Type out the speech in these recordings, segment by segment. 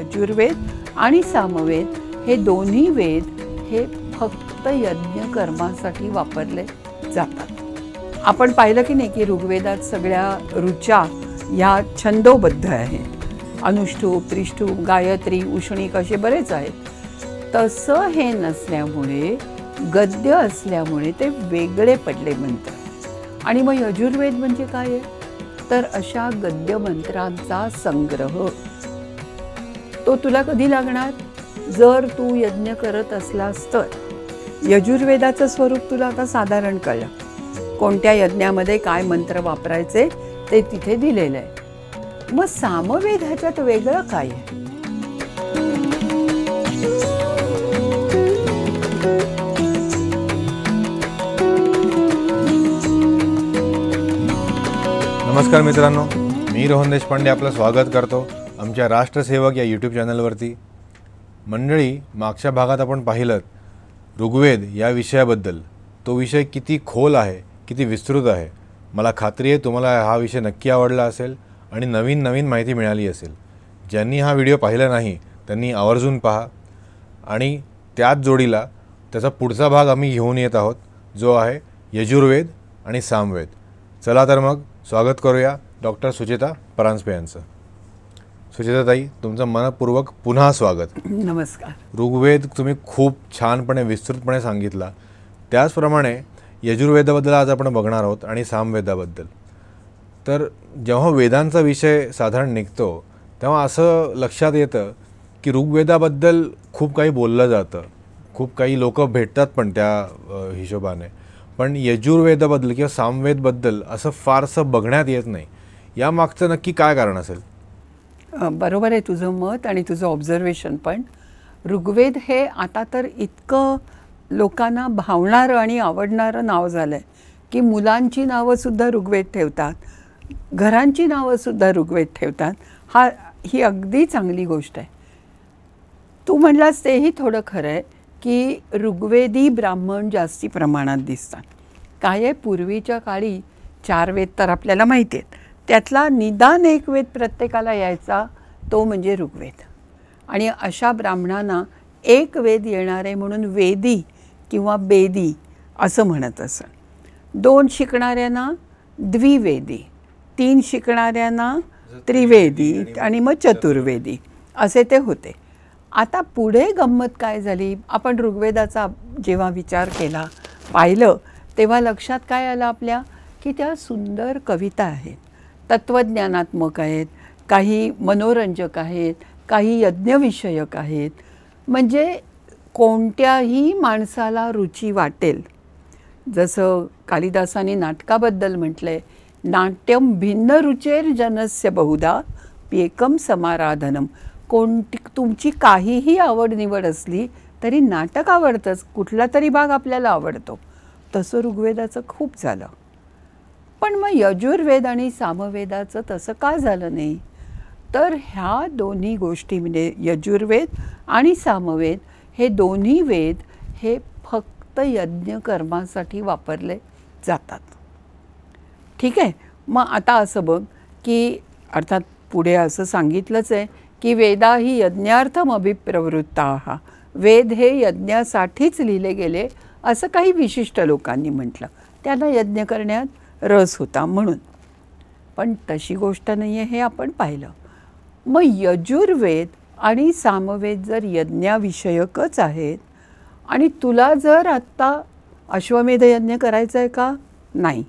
यजुर्वेद आणि सामवेद हे दोन्ही वेद हे फक्त यज्ञकर्मासाठी वापरले जातात आपण पाहिलं की नाही की ऋग्वेदात सगळ्या ऋचा ह्या छंदोबद्ध आहे अनुष्ठूप त्रिष्ठूप गायत्री उष्णिक असे बरेच आहेत तसं हे नसल्यामुळे गद्य असल्यामुळे ते वेगळे पडले मंत्र आणि मग यजुर्वेद म्हणजे काय आहे तर अशा गद्य मंत्रांचा संग्रह तो तुला कधी लागणार जर तू यज्ञ करत असलास तर यजुर्वेदाचं स्वरूप तुला आता साधारण कळलं कोणत्या यज्ञामध्ये काय मंत्र वापरायचे ते तिथे दिलेलं आहे मग सामवेद वेगळं काय आहे नमस्कार मित्रांनो मी रोहन देशपांडे आपलं स्वागत करतो आमच्या राष्ट्रसेवक या यूट्यूब चॅनलवरती मंडळी मागच्या भागात आपण पाहिलं ऋग्वेद या विषयाबद्दल तो विषय किती खोल आहे किती विस्तृत आहे मला खात्री आहे तुम्हाला हा विषय नक्की आवडला असेल आणि नवीन नवीन माहिती मिळाली असेल ज्यांनी हा व्हिडिओ पाहिला नाही त्यांनी आवर्जून पहा आणि त्याच जोडीला त्याचा पुढचा भाग आम्ही घेऊन येत आहोत जो आहे यजुर्वेद आणि सामवेद चला तर मग स्वागत करूया डॉक्टर सुचेता परांजपे यांचं सुचेताताई तुमचं मनपूर्वक पुन्हा स्वागत नमस्कार ऋग्वेद तुम्ही खूप छानपणे विस्तृतपणे सांगितला त्याचप्रमाणे यजुर्वेदाबद्दल आज आपण बघणार आहोत आणि सामवेदाबद्दल तर जेव्हा वेदांचा विषय साधारण निघतो तेव्हा असं लक्षात येतं की ऋग्वेदाबद्दल खूप काही बोललं जातं खूप काही लोक भेटतात पण त्या हिशोबाने पण यजुर्वेदाबद्दल किंवा सामवेदबद्दल असं फारसं बघण्यात येत नाही यामागचं नक्की काय कारण असेल बरोबर आहे तुझं मत आणि तुझं ऑब्झर्वेशन पण ऋग्वेद हे आता तर इतकं लोकांना भावणारं आणि आवडणारं नाव झालं आहे की मुलांची नावंसुद्धा ऋग्वेद ठेवतात घरांची नावंसुद्धा ऋग्वेद ठेवतात हा ही अगदी चांगली गोष्ट आहे तू म्हटलास तेही थोडं खरं आहे की ऋग्वेदी ब्राह्मण जास्ती प्रमाणात दिसतात काय आहे पूर्वीच्या काळी चार वेद तर आपल्याला माहिती आहेत त्यातला निदान एक वेद प्रत्येकाला यायचा तो म्हणजे ऋग्वेद आणि अशा ब्राह्मणांना एक वेद येणारे म्हणून वेदी किंवा बेदी असं म्हणत असं दोन शिकणाऱ्यांना द्विवेदी तीन शिकणाऱ्यांना त्रिवेदी आणि मग चतुर्वेदी असे ते होते आता पुढे गंमत काय झाली आपण ऋग्वेदाचा जेव्हा विचार केला पाहिलं तेव्हा लक्षात काय आलं आपल्या की त्या सुंदर कविता आहेत तत्त्वज्ञानात्मक आहेत काही मनोरंजक आहेत काही यज्ञविषयक आहेत म्हणजे कोणत्याही माणसाला रुची वाटेल जसं कालिदासाने नाटकाबद्दल म्हटलं आहे नाट्यम भिन्न रुचेर जनस्य बहुधा पेकम समाराधनम कोणती तुमची काहीही आवडनिवड असली तरी नाटक आवडतंच कुठला तरी भाग आपल्याला आवडतो तसं ऋग्वेदाचं खूप झालं पण मग यजुर्वेद आणि सामवेदाचं तसं का झालं नाही तर ह्या दोन्ही गोष्टी म्हणजे यजुर्वेद आणि सामवेद हे दोन्ही वेद हे फक्त यज्ञकर्मासाठी वापरले जातात ठीक आहे मग आता असं बघ की अर्थात पुढे असं सांगितलंच आहे की वेदा ही यज्ञार्थम अभिप्रवृत्त हा वेद हे यज्ञासाठीच लिहिले गेले असं काही विशिष्ट लोकांनी म्हटलं त्यांना यज्ञ करण्यात रस होता म्हणून पण तशी गोष्ट नाही आहे हे आपण पाहिलं मग यजुर्वेद आणि सामवेद जर यज्ञाविषयकच आहेत आणि तुला जर आत्ता अश्वमेध यज्ञ करायचं आहे का नाही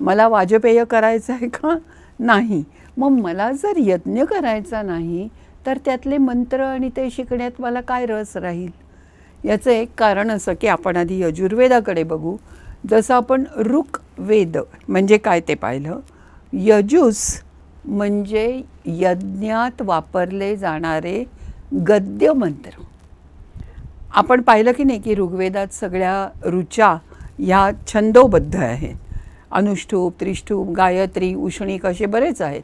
मला वाजपेय करायचं आहे का नाही मग मला जर यज्ञ करायचा नाही तर त्यातले मंत्र आणि ते शिकण्यात मला काय रस राहील याचं एक कारण असं की आपण आधी यजुर्वेदाकडे बघू जसं आपण ऋग्वेद म्हणजे काय ते पाहिलं यजूस म्हणजे यज्ञात वापरले जाणारे गद्य मंत्र आपण पाहिलं की नाही की ऋग्वेदात सगळ्या ऋचा ह्या छंदोबद्ध आहेत अनुष्ठूप त्रिष्ठूप गायत्री उष्णिक असे बरेच आहेत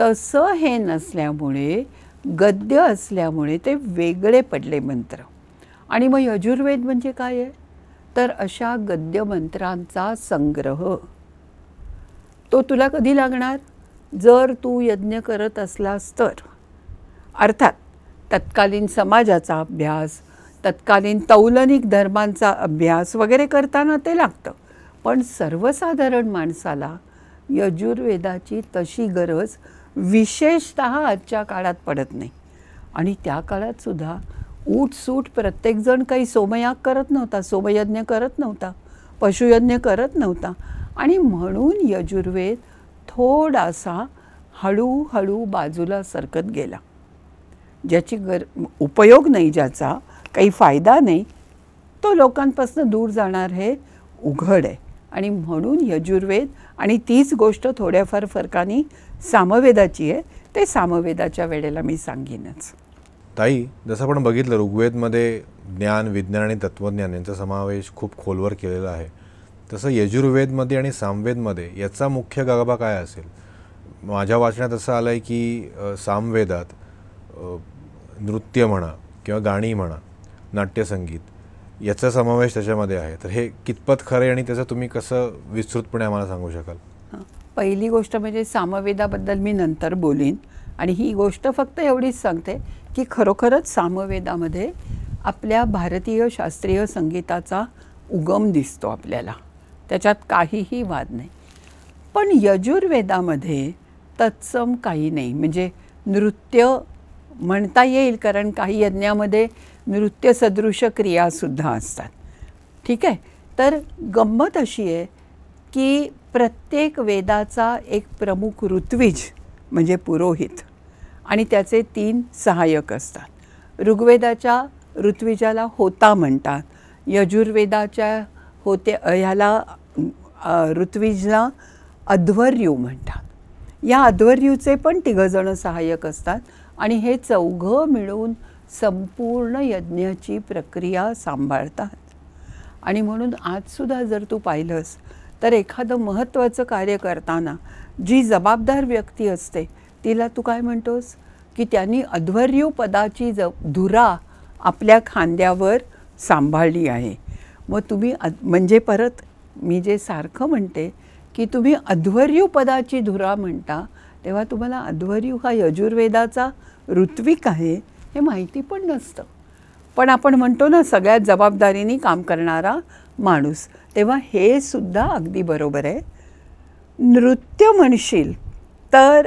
तसं हे नसल्यामुळे गद्य असल्यामुळे ते वेगळे पडले मंत्र आणि मग यजुर्वेद म्हणजे काय आहे तर अशा गद्यमंत्रांचा संग्रह तो तुला कधी लागणार जर तू यज्ञ करत असलास तर अर्थात तत्कालीन समाजाचा अभ्यास तत्कालीन तौलनिक धर्मांचा अभ्यास वगैरे करताना ते लागतं पण सर्वसाधारण माणसाला यजुर्वेदाची तशी गरज विशेषत आजच्या काळात पडत नाही आणि त्या काळातसुद्धा उठसूट प्रत्येकजण काही सोमयाग करत नव्हता सोमयज्ञ करत नव्हता पशुयज्ञ करत नव्हता आणि म्हणून यजुर्वेद थोडासा हळूहळू बाजूला सरकत गेला ज्याची गर उपयोग नाही ज्याचा काही फायदा नाही तो लोकांपासून दूर जाणार हे उघड आहे आणि म्हणून यजुर्वेद आणि तीच गोष्ट थोड्याफार फरकाने सामवेदाची आहे ते सामवेदाच्या वेळेला मी सांगेनच ताई जसं आपण बघितलं ऋग्वेदमध्ये ज्ञान विज्ञान आणि तत्त्वज्ञान यांचा समावेश खूप खोलवर केलेला आहे तसं यजुर्वेदमध्ये आणि सामवेदमध्ये याचा मुख्य गाभा काय असेल माझ्या वाचण्यात असं आलं आहे की सामवेदात नृत्य म्हणा किंवा गाणी म्हणा नाट्यसंगीत याचा समावेश त्याच्यामध्ये आहे तर हे कितपत खरे आणि त्याचं तुम्ही कसं विस्तृतपणे आम्हाला सांगू शकाल पहिली गोष्ट म्हणजे सामवेदाबद्दल मी नंतर बोलीन आणि ही गोष्ट फक्त एवढीच सांगते की खरोखरच सामवेदामध्ये आपल्या भारतीय शास्त्रीय संगीताचा उगम दिसतो आपल्याला त्याच्यात काहीही वाद नाही पण यजुर्वेदामध्ये तत्सम काही नाही म्हणजे नृत्य म्हणता येईल कारण काही यज्ञामध्ये नृत्यसदृश क्रियासुद्धा असतात ठीक आहे तर गंमत अशी आहे की प्रत्येक वेदाचा एक प्रमुख ऋत्विज म्हणजे पुरोहित आणि त्याचे तीन सहाय्यक असतात ऋग्वेदाच्या ऋत्विजाला होता म्हणतात यजुर्वेदाच्या होते ह्याला ऋत्विजला अध्वर्यू म्हणतात या अध्वर्यूचे पण तिघंजणं सहाय्यक असतात आणि हे चौघं मिळून संपूर्ण यज्ञाची प्रक्रिया सांभाळतात आणि म्हणून आजसुद्धा जर तू पाहिलंस तर एखादं महत्त्वाचं कार्य करताना जी जबाबदार व्यक्ती असते तिला तू काय म्हणतोस की त्यांनी अध्वर्यू पदाची ज धुरा आपल्या खांद्यावर सांभाळली आहे मग तुम्ही अ म्हणजे परत मी जे सारखं म्हणते की तुम्ही अध्वर्यू पदाची धुरा म्हणता तेव्हा तुम्हाला अध्वर्यू हा यजुर्वेदाचा ऋत्विक आहे हे माहिती पण नसतं पण आपण म्हणतो ना सगळ्यात जबाबदारीने काम करणारा माणूस तेव्हा हे सुद्धा अगदी बरोबर आहे नृत्य म्हणशील तर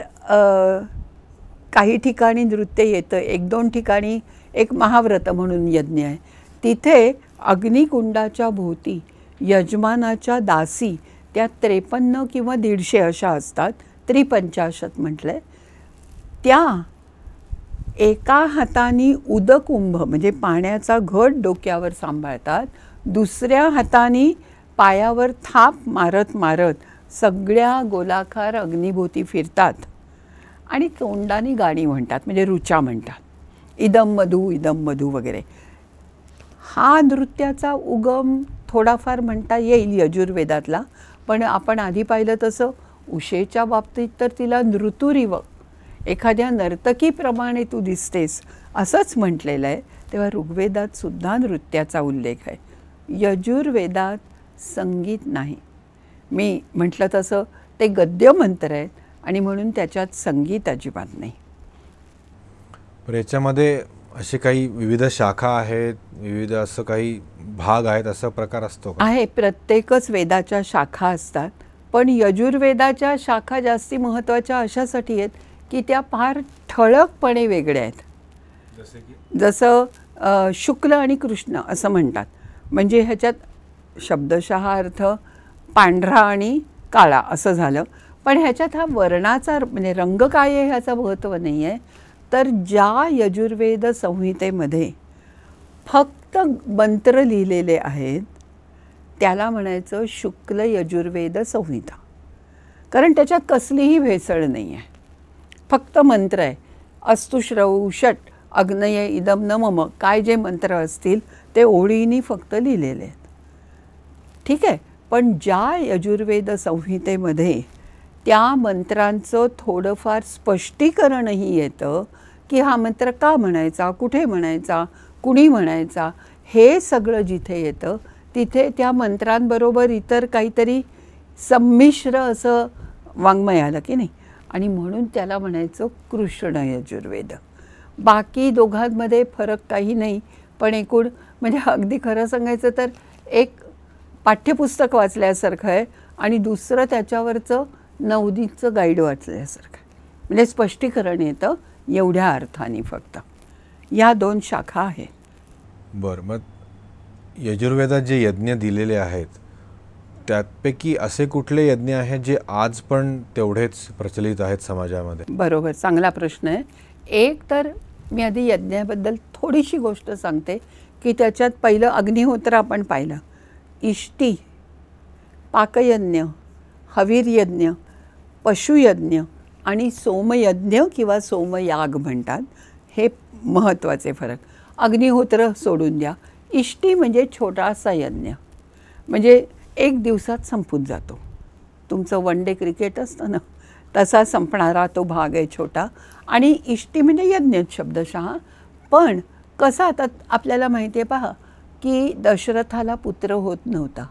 काही ठिकाणी नृत्य येतं एक दोन ठिकाणी एक महाव्रत म्हणून यज्ञ आहे तिथे अग्निकुंडाच्या भोवती यजमानाच्या दासी त्या त्रेपन्न किंवा दीडशे अशा असतात त्रिपंचाशत म्हटलं आहे त्या एका हाताने उदकुंभ म्हणजे पाण्याचा घट डोक्यावर सांभाळतात दुसऱ्या हाताने पायावर थाप मारत मारत सगळ्या गोलाकार अग्निभोती फिरतात आणि तोंडाने गाणी म्हणतात म्हणजे रुचा म्हणतात इदम मधू इदम मधू वगैरे हा नृत्याचा उगम थोडाफार म्हणता येईल यजुर्वेदातला पण आपण आधी पाहिलं तसं उषेच्या बाबतीत तर तिला नृतुरीव एखाद्या नर्तकीप्रमाणे तू दिसतेस असंच म्हटलेलं आहे तेव्हा ऋग्वेदात सुद्धा नृत्याचा उल्लेख आहे यजुर्वेदात संगीत नाही मी म्हटलं तसं ते गद्य मंत्र आहेत आणि म्हणून त्याच्यात संगीत अजिबात नाही याच्यामध्ये असे काही विविध शाखा आहेत विविध असं काही भाग आहेत असा प्रकार असतो आहे प्रत्येकच वेदाच्या शाखा असतात पण यजुर्वेदाच्या शाखा जास्ती महत्त्वाच्या अशासाठी आहेत की त्या फार ठळकपणे वेगळ्या आहेत जसं शुक्ल आणि कृष्ण असं म्हणतात म्हणजे ह्याच्यात शब्दशः अर्थ पांढरा आणि काळा असं झालं पण ह्याच्यात हा वर्णाचा म्हणजे रंग काय आहे ह्याचं महत्त्व नाही आहे तर ज्या यजुर्वेद संहितेमध्ये फक्त मंत्र लिहिलेले आहेत त्याला म्हणायचं शुक्ल यजुर्वेद संहिता कारण त्याच्यात कसलीही भेसळ नाही आहे फक्त मंत्र आहे अस्तुश्रौषट षट अग्नय इदम नमम काय जे मंत्र असतील ते ओळीनी फक्त लिहिलेले आहेत ठीक आहे पण ज्या यजुर्वेद संहितेमध्ये त्या मंत्रांचं थोडंफार स्पष्टीकरणही येतं की हा मंत्र का म्हणायचा कुठे म्हणायचा कुणी म्हणायचा हे सगळं जिथे येतं तिथे त्या मंत्रांबरोबर इतर काहीतरी संमिश्र असं वाङ्मय आलं की नाही आणि म्हणून त्याला म्हणायचं कृष्ण यजुर्वेद बाकी दोघांमध्ये फरक काही नाही पण एकूण म्हणजे अगदी खरं सांगायचं तर एक पाठ्यपुस्तक वाचल्यासारखं आहे आणि दुसरं त्याच्यावरचं नवदीचं गाईड वाचल्यासारखं म्हणजे स्पष्टीकरण येतं एवढ्या अर्थाने फक्त या दोन शाखा आहेत बरं मग यजुर्वेदात जे यज्ञ दिलेले आहेत त्यापैकी असे कुठले यज्ञ आहेत जे आज पण तेवढेच प्रचलित आहेत समाजामध्ये बरोबर चांगला प्रश्न आहे एक तर मी आधी यज्ञाबद्दल थोडीशी गोष्ट सांगते की त्याच्यात पहिलं अग्निहोत्र आपण पाहिलं इष्टी पाकयज्ञ हवीरयज्ञ पशुयज्ञ आणि सोमयज्ञ किंवा सोमयाग म्हणतात हे महत्त्वाचे फरक अग्निहोत्र सोडून द्या इष्टी म्हणजे छोटासा यज्ञ म्हणजे एक दिवसात संपून जातो तुमचं वन डे क्रिकेट असतं ना तसा संपणारा तो भाग आहे छोटा आणि इष्टी म्हणजे यज्ञ शब्दशः पण कसं आता आपल्याला माहिती आहे पहा की दशरथाला पुत्र होत नव्हता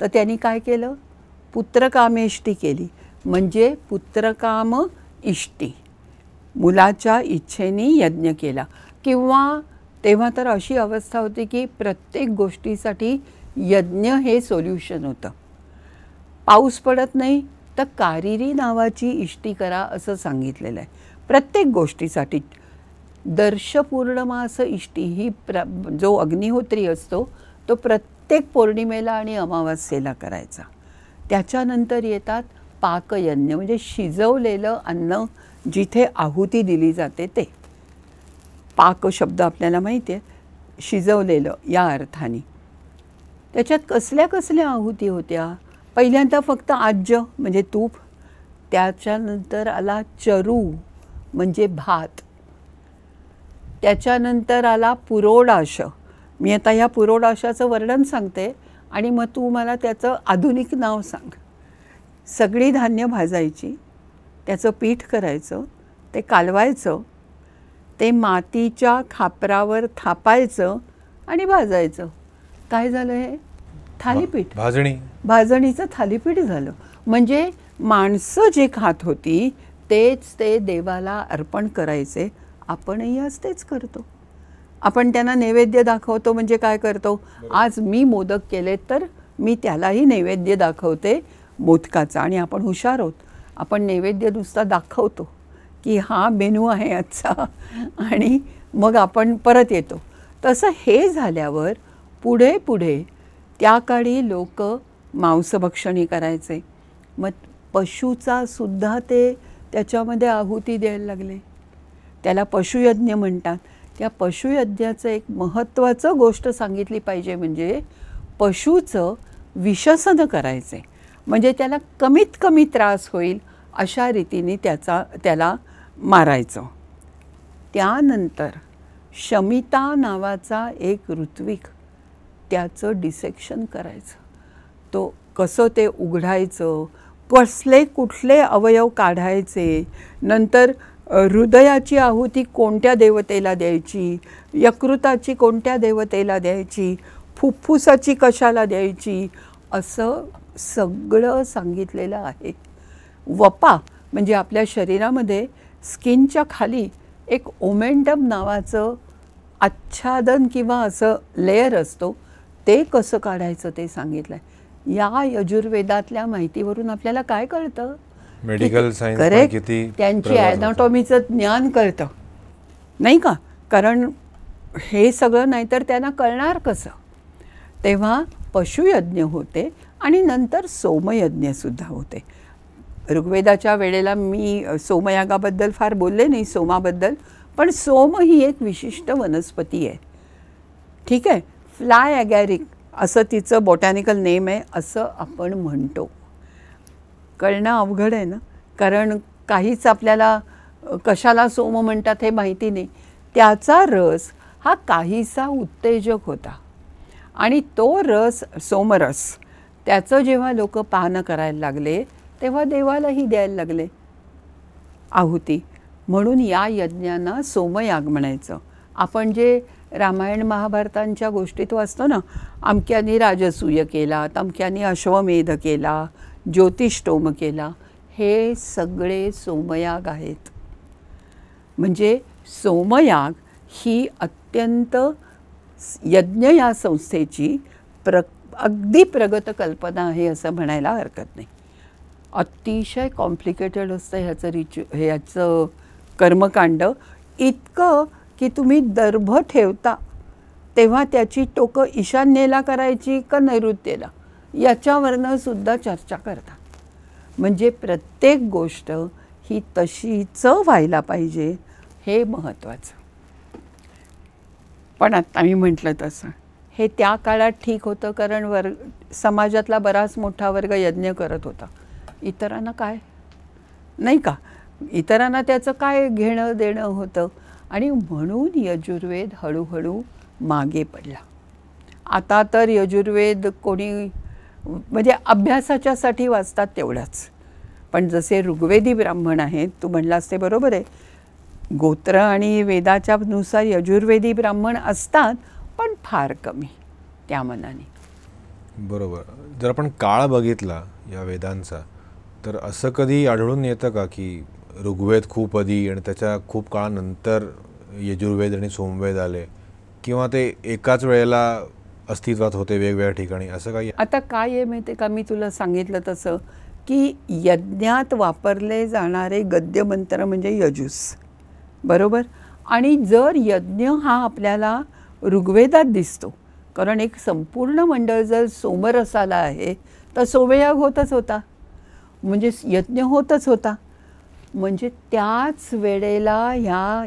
तर त्यांनी काय केलं पुत्रकामेष्टी केली म्हणजे पुत्रकाम इष्टी मुलाच्या इच्छेने यज्ञ केला किंवा तेव्हा तर अशी अवस्था होती की प्रत्येक गोष्टीसाठी यज्ञ हे सोल्युशन होतं पाऊस पडत नाही तर कारिरी नावाची इष्टी करा असं सांगितलेलं आहे प्रत्येक गोष्टीसाठी दर्शपूर्णमास इष्टी ही प्र जो अग्निहोत्री असतो तो प्रत्येक पौर्णिमेला आणि अमावास्येला करायचा त्याच्यानंतर येतात पाकयज्ञ म्हणजे शिजवलेलं अन्न जिथे आहुती दिली जाते ते पाक शब्द आपल्याला माहिती आहे शिजवलेलं या अर्थाने त्याच्यात कसल्या कसल्या आहुती होत्या पहिल्यांदा फक्त आज्य म्हणजे तूप त्याच्यानंतर आला चरू म्हणजे भात त्याच्यानंतर आला पुरोडाश मी आता ह्या पुरोडाशाचं वर्णन सांगते आणि मग तू मला त्याचं आधुनिक नाव सांग सगळी धान्य भाजायची त्याचं पीठ करायचं ते कालवायचं ते मातीच्या खापरावर थापायचं आणि भाजायचं काय झालं हे थालीपीठ भाजणी भाजणीचं थालीपीठ झालं म्हणजे माणसं जे खात होती तेच ते देवाला अर्पण करायचे आपणही आज तेच करतो आपण त्यांना नैवेद्य दाखवतो म्हणजे काय करतो आज मी मोदक केले तर मी त्यालाही नैवेद्य दाखवते मोदकाचा आणि आपण हुशार आहोत आपण नैवेद्य नुसता दाखवतो की हा मेनू आहे आजचा आणि मग आपण परत येतो तसं हे झाल्यावर पुढे पुढे त्या काळी लोक मांसभक्षणी करायचे मग पशूचा सुद्धा ते त्याच्यामध्ये आहुती द्यायला लागले त्याला पशुयज्ञ म्हणतात त्या पशुयज्ञाचं एक महत्त्वाचं गोष्ट सांगितली पाहिजे म्हणजे पशूचं विशसन करायचे म्हणजे त्याला कमीत कमी त्रास होईल अशा रीतीने त्याचा त्याला मारायचं त्यानंतर शमिता नावाचा एक ऋत्विक त्याचं डिसेक्शन करायचं तो कसं ते उघडायचं कसले कुठले अवयव काढायचे नंतर हृदयाची आहुती कोणत्या देवतेला द्यायची यकृताची कोणत्या देवतेला द्यायची फुफ्फुसाची कशाला द्यायची असं सगळं सांगितलेलं आहे वपा म्हणजे आपल्या शरीरामध्ये स्किनच्या खाली एक ओमेंटम नावाचं आच्छादन किंवा असं लेअर असतो ते कसं काढायचं ते सांगितलं आहे या यजुर्वेदातल्या माहितीवरून आपल्याला काय कळतं मेडिकल करेक्ट त्यांची ॲनाटॉमीचं ज्ञान कळतं नाही का कारण हे सगळं नाहीतर त्यांना कळणार कसं तेव्हा पशुयज्ञ होते आणि नंतर सोमयज्ञसुद्धा होते ऋग्वेदाच्या वेळेला मी सोमयागाबद्दल फार बोलले नाही सोमाबद्दल पण सोम ही एक विशिष्ट वनस्पती आहे ठीक आहे फ्लाय अगॅरिक असं तिचं बॉटॅनिकल नेम आहे असं आपण म्हणतो कळणं अवघड आहे ना कारण काहीच आपल्याला कशाला सोम म्हणतात हे माहिती नाही त्याचा रस हा काहीसा उत्तेजक होता आणि तो रस सोमरस त्याचं जेव्हा लोक पाहणं करायला लागले तेव्हा देवालाही द्यायला लागले आहुती म्हणून या यज्ञांना सोमयाग म्हणायचं आपण जे रामायण महाभारतांच्या गोष्टीत वाचतो ना अमक्यानी राजसूय केला तमक्याने अश्वमेध केला ज्योतिष्ठोम केला हे सगळे सोमयाग आहेत म्हणजे सोमयाग ही अत्यंत यज्ञ या संस्थेची प्र अगदी प्रगत कल्पना आहे असं म्हणायला हरकत नाही अतिशय कॉम्प्लिकेटेड असतं ह्याचं रिच्यु ह्याचं कर्मकांड इतकं की तुम्ही दर्भ ठेवता तेव्हा त्याची टोकं ईशान्येला करायची का नैऋत्येला याच्यावरनंसुद्धा सुद्धा चर्चा करता म्हणजे प्रत्येक गोष्ट ही तशीच व्हायला पाहिजे हे महत्त्वाचं पण आत्ता मी म्हटलं तसं हे त्या काळात ठीक होतं कारण वर्ग समाजातला बराच मोठा वर्ग यज्ञ करत होता इतरांना काय नाही का इतरांना त्याचं काय घेणं देणं होतं आणि म्हणून यजुर्वेद हळूहळू मागे पडला आता तर यजुर्वेद कोणी म्हणजे अभ्यासाच्यासाठी वाचतात तेवढाच पण जसे ऋग्वेदी ब्राह्मण आहेत तू म्हणलास ते बरोबर आहे गोत्र आणि वेदाच्यानुसार यजुर्वेदी ब्राह्मण असतात पण फार कमी त्या मनाने बरोबर जर आपण काळ बघितला या वेदांचा तर असं कधी आढळून येतं का की ऋग्वेद खूप आधी आणि त्याच्या खूप काळानंतर यजुर्वेद आणि सोमवेद आले किंवा ते एकाच वेळेला अस्तित्वात होते वेगवेगळ्या ठिकाणी असं काही आता काय आहे माहिती का मी तुला सांगितलं तसं की यज्ञात वापरले जाणारे गद्य म्हणजे यजूस बरोबर आणि जर यज्ञ हा आपल्याला ऋग्वेदात दिसतो कारण एक संपूर्ण मंडळ जर सोमरसाला आहे तर सोमयाग होतच होता म्हणजे यज्ञ होतच होता म्हणजे त्याच वेळेला ह्या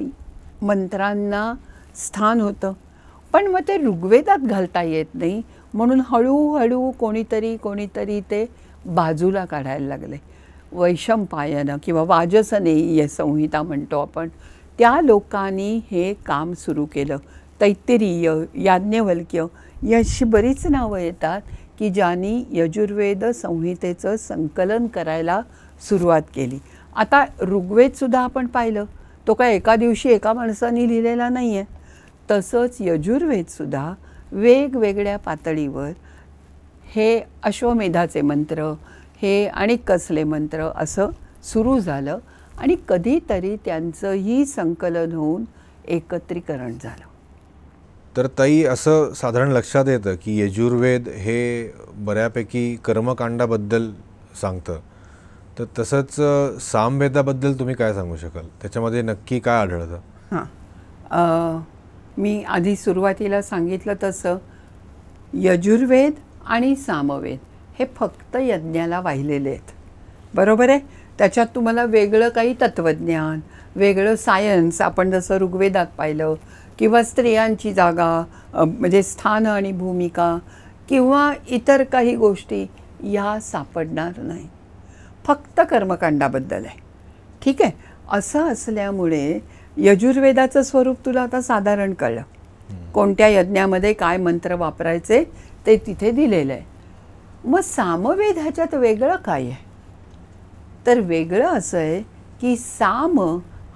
मंत्रांना स्थान होतं पण मग ते ऋग्वेदात घालता येत नाही म्हणून हळूहळू कोणीतरी कोणीतरी ते बाजूला काढायला लागले वैशंपायनं किंवा वाजसने संहिता म्हणतो आपण त्या लोकांनी हे काम सुरू केलं तैत्तिरीय याज्ञवल्क्य याशी बरीच नावं येतात की ज्यांनी यजुर्वेद संहितेचं संकलन करायला सुरुवात केली आता ऋग्वेदसुद्धा आपण पाहिलं तो काय एका दिवशी एका माणसाने लिहिलेला नाही आहे तसंच यजुर्वेदसुद्धा वेगवेगळ्या पातळीवर हे अश्वमेधाचे मंत्र हे आणि कसले मंत्र असं सुरू झालं आणि कधीतरी त्यांचंही संकलन होऊन एकत्रीकरण झालं तर ताई असं साधारण लक्षात येतं की यजुर्वेद हे बऱ्यापैकी कर्मकांडाबद्दल सांगतं तर तसंच सामवेदाबद्दल तुम्ही काय सांगू शकाल त्याच्यामध्ये नक्की काय आढळतं हां मी आधी सुरुवातीला सांगितलं तसं यजुर्वेद आणि सामवेद हे फक्त यज्ञाला वाहिलेले आहेत बरोबर आहे त्याच्यात तुम्हाला वेगळं काही तत्त्वज्ञान वेगळं सायन्स आपण जसं ऋग्वेदात पाहिलं किंवा स्त्रियांची जागा म्हणजे स्थान आणि भूमिका किंवा इतर काही गोष्टी या सापडणार नाही फक्त कर्मकांडाबद्दल आहे ठीक आहे असं असल्यामुळे यजुर्वेदाचं स्वरूप तुला आता साधारण कळलं कोणत्या यज्ञामध्ये काय मंत्र वापरायचे ते तिथे दिलेलं आहे मग सामवेदाच्यात वेगळं काय आहे तर वेगळं असं आहे की साम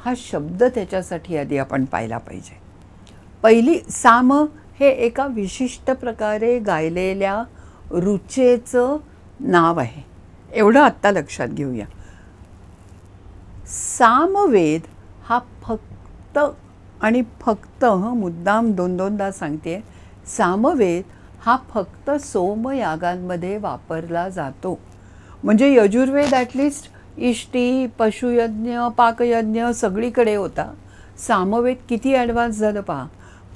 हा शब्द त्याच्यासाठी आधी आपण पाहिला पाहिजे पहिली साम हे एका विशिष्ट प्रकारे गायलेल्या रुचेचं नाव आहे एवढं आत्ता लक्षात घेऊया सामवेद हा फक्त आणि फक्त मुद्दाम दोन दोनदा सांगते सामवेद हा फक्त सोमयागांमध्ये वापरला जातो म्हणजे यजुर्वेद ॲटलिस्ट इष्टी पशुयज्ञ पाकयज्ञ सगळीकडे होता सामवेद किती ॲडव्हान्स झालं पहा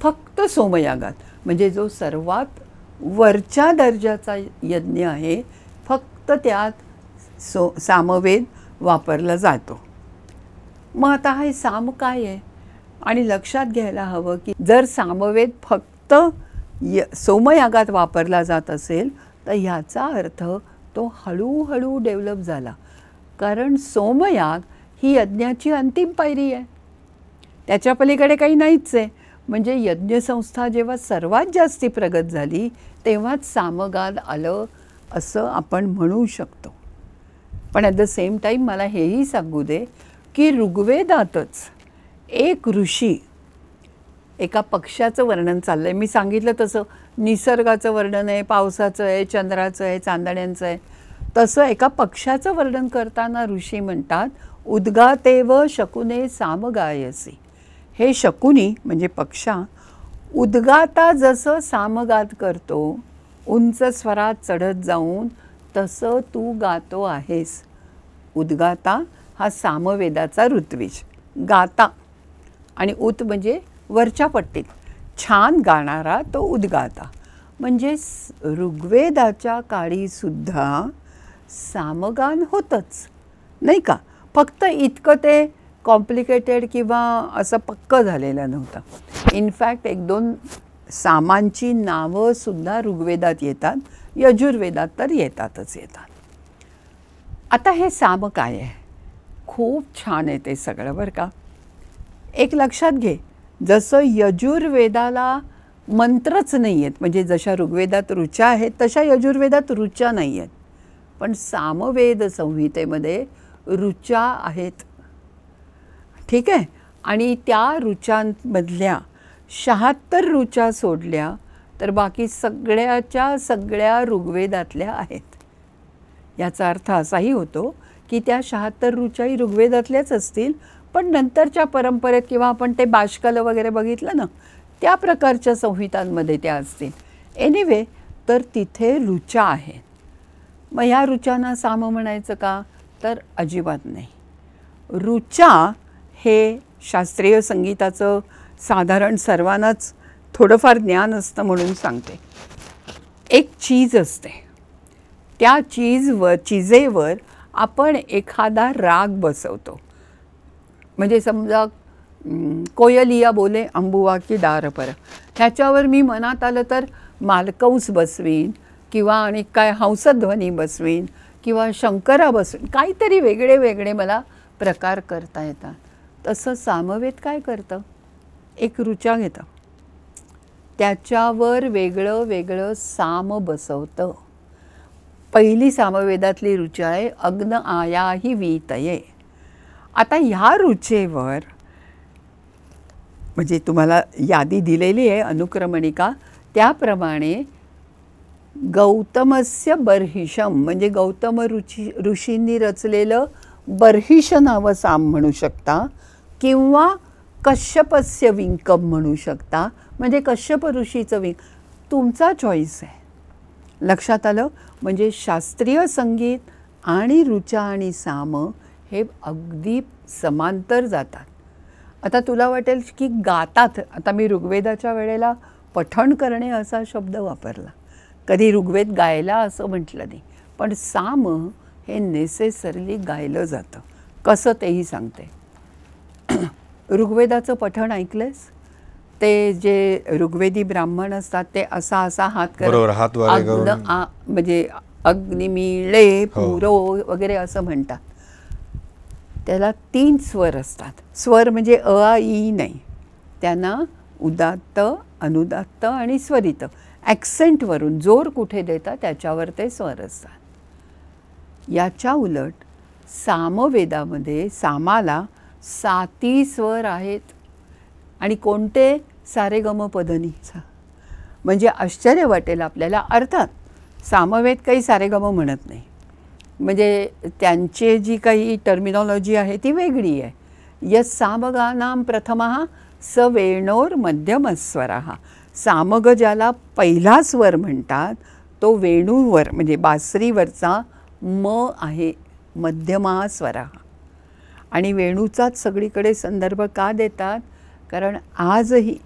फक्त सोमयागात म्हणजे जो सर्वात वरच्या दर्जाचा यज्ञ आहे फक्त त्यात सो सामवेद वापरला जातो मग आता हे साम काय आहे आणि लक्षात घ्यायला हवं की जर सामवेद फक्त य सोमयागात वापरला जात असेल तर ह्याचा अर्थ तो हळूहळू डेव्हलप झाला कारण सोमयाग ही यज्ञाची अंतिम पायरी आहे त्याच्या पलीकडे काही नाहीच आहे म्हणजे यज्ञसंस्था जेव्हा सर्वात जास्ती प्रगत झाली तेव्हाच सामगाद आलं असं आपण म्हणू शकतो पण ॲट द सेम टाईम मला हेही सांगू दे की ऋग्वेदातच एक ऋषी एका पक्षाचं वर्णन चाललं आहे मी सांगितलं तसं निसर्गाचं वर्णन आहे पावसाचं आहे चंद्राचं आहे चांदण्यांचं आहे तसं एका पक्षाचं वर्णन करताना ऋषी म्हणतात व शकुने सामगायसी हे शकुनी म्हणजे पक्षा उद्गाता जसं सामगात करतो उंच स्वरात चढत जाऊन तसं तू गातो आहेस उद्गाता हा सामवेदाचा ऋत्विज गाता आणि उत म्हणजे वरच्या पट्टीत छान गाणारा तो उद्गाता म्हणजे ऋग्वेदाच्या काळीसुद्धा सामगान होतंच नाही का फक्त इतकं ते कॉम्प्लिकेटेड किंवा असं पक्कं झालेलं नव्हतं इनफॅक्ट एक दोन सामांची नावंसुद्धा ऋग्वेदात येतात यजुर्वेदात तर येतातच येतात आता हे साम काय आहे खूप छान आहे ते सगळं बरं का एक लक्षात घे जसं यजुर्वेदाला मंत्रच नाही आहेत म्हणजे जशा ऋग्वेदात रुचा आहेत तशा यजुर्वेदात रुचा नाही आहेत पण सामवेद संहितेमध्ये ऋचा आहेत ठीक आहे आणि त्या रुचांमधल्या शहात्तर रुचा सोडल्या तर बाकी सगळ्याच्या सगळ्या ऋग्वेदातल्या आहेत याचा अर्थ असाही होतो की त्या शहात्तर रुचाही ऋग्वेदातल्याच असतील पण नंतरच्या परंपरेत किंवा आपण ते बाष्कलं वगैरे बघितलं ना त्या प्रकारच्या संहितांमध्ये त्या असतील एनिवे तर तिथे रुचा आहे मग ह्या रुचांना साम म्हणायचं का तर अजिबात नाही रुचा हे शास्त्रीय संगीताचं साधारण सर्वांनाच थोडंफार ज्ञान असतं म्हणून सांगते एक चीज असते त्या चीजवर चिजेवर आपण एखादा राग बसवतो म्हणजे समजा कोयलिया बोले अंबुवा की दारपर ह्याच्यावर मी मनात आलं तर मालकौस बसवीन किंवा आणि काय हंसध्वनी बसवीन किंवा शंकरा बसवीन काहीतरी वेगळे वेगळे मला प्रकार करता येतात तसं सामवेद काय करतं एक रुचा घेतं त्याच्यावर वेगळं वेगळं साम बसवतं पहिली सामवेदातली रुचा आहे अग्न आया ही वीतये आता ह्या रुचेवर म्हणजे तुम्हाला यादी दिलेली आहे अनुक्रमणिका त्याप्रमाणे गौतमस्य बर्हिषम म्हणजे गौतम रुची ऋषींनी रचलेलं बर्हिष नावं साम म्हणू शकता किंवा कश्यपस्य विंकम म्हणू शकता म्हणजे कश्यप ऋषीचं विंक तुमचा चॉईस आहे लक्षात आलं म्हणजे शास्त्रीय संगीत आणि रुचा आणि साम हे अगदी समांतर जातात आता तुला वाटेल की गातात आता मी ऋग्वेदाच्या वेळेला पठण करणे असा शब्द वापरला कधी ऋग्वेद गायला असं म्हटलं नाही पण साम हे नेसेसरली गायलं जातं कसं तेही सांगते ऋग्वेदाचं पठण ऐकलंयस ते जे ऋग्वेदी ब्राह्मण असतात ते असा असा हात करत म्हणजे अग्निमिळे हो. पुरो वगैरे असं म्हणतात त्याला तीन स्वर असतात स्वर म्हणजे अ आ ई नाही त्यांना उदात्त अनुदात्त आणि स्वरित ॲक्सेंटवरून जोर कुठे देतात त्याच्यावर ते स्वर असतात याच्या उलट सामवेदामध्ये सामाला साती स्वर आहेत आणि कोणते सारे पदनीचा म्हणजे आश्चर्य वाटेल आपल्याला अर्थात सामवेद काही सारेगम म्हणत नाही म्हणजे त्यांचे जी काही टर्मिनॉलॉजी आहे ती वेगळी आहे यस सामगानाम प्रथम सवेणोर मध्यमस्वर हा सामग ज्याला पहिला स्वर म्हणतात तो वेणूवर म्हणजे बासरीवरचा म आहे मध्यमा स्वरा आणि वेणूचाच सगळीकडे संदर्भ का देतात कारण आजही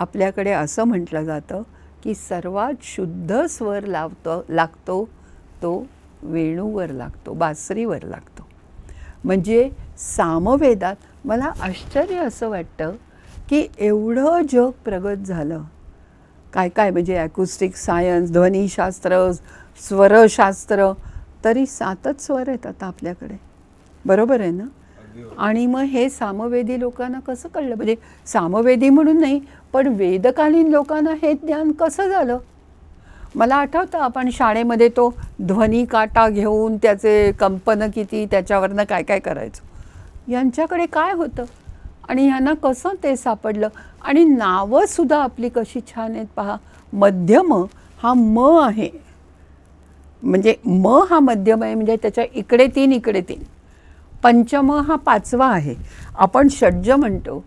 आपल्याकडे असं म्हटलं जातं की सर्वात शुद्ध स्वर लावतो लागतो तो वेणूवर लागतो बासरीवर लागतो म्हणजे सामवेदात मला आश्चर्य असं वाटतं की एवढं जग प्रगत झालं काय काय म्हणजे ॲकुस्टिक सायन्स ध्वनीशास्त्र स्वरशास्त्र तरी सातच स्वर आहेत आता आपल्याकडे बरोबर आहे ना आणि मग हे सामवेदी लोकांना कसं कळलं म्हणजे सामवेदी म्हणून नाही पण वेदकालीन लोकांना हे ज्ञान कसं झालं मला आठवतं आपण शाळेमध्ये तो ध्वनी काटा घेऊन त्याचे कंपनं किती त्याच्यावरनं काय काय करायचं यांच्याकडे काय होतं आणि ह्यांना कसं ते सापडलं आणि नावंसुद्धा आपली कशी छान आहेत पहा मध्यम हा म आहे म्हणजे म हा मध्यम आहे म्हणजे त्याच्या इकडे तीन इकडे तीन पंचम हा पाचवा आहे आपण षड्ज म्हणतो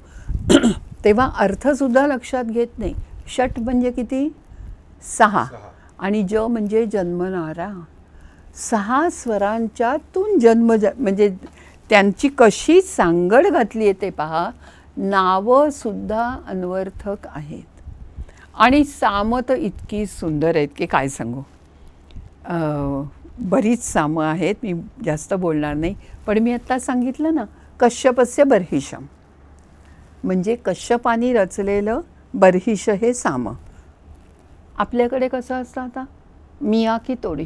तेव्हा अर्थसुद्धा लक्षात घेत नाही षट म्हणजे किती सहा आणि ज म्हणजे जन्मणारा सहा स्वरांच्यातून जन्म ज म्हणजे त्यांची कशी सांगड घातली आहे ते पहा नावंसुद्धा अन्वर्थक आहेत आणि सामं तर इतकी सुंदर आहेत की काय सांगू बरीच सामं आहेत मी जास्त बोलणार नाही पण मी आत्ता सांगितलं ना कश्यपस्य बर्हिषम म्हणजे कश्यपानी रचलेलं बर्हिष हे साम आपल्याकडे कसं असतं आता मिया की तोडी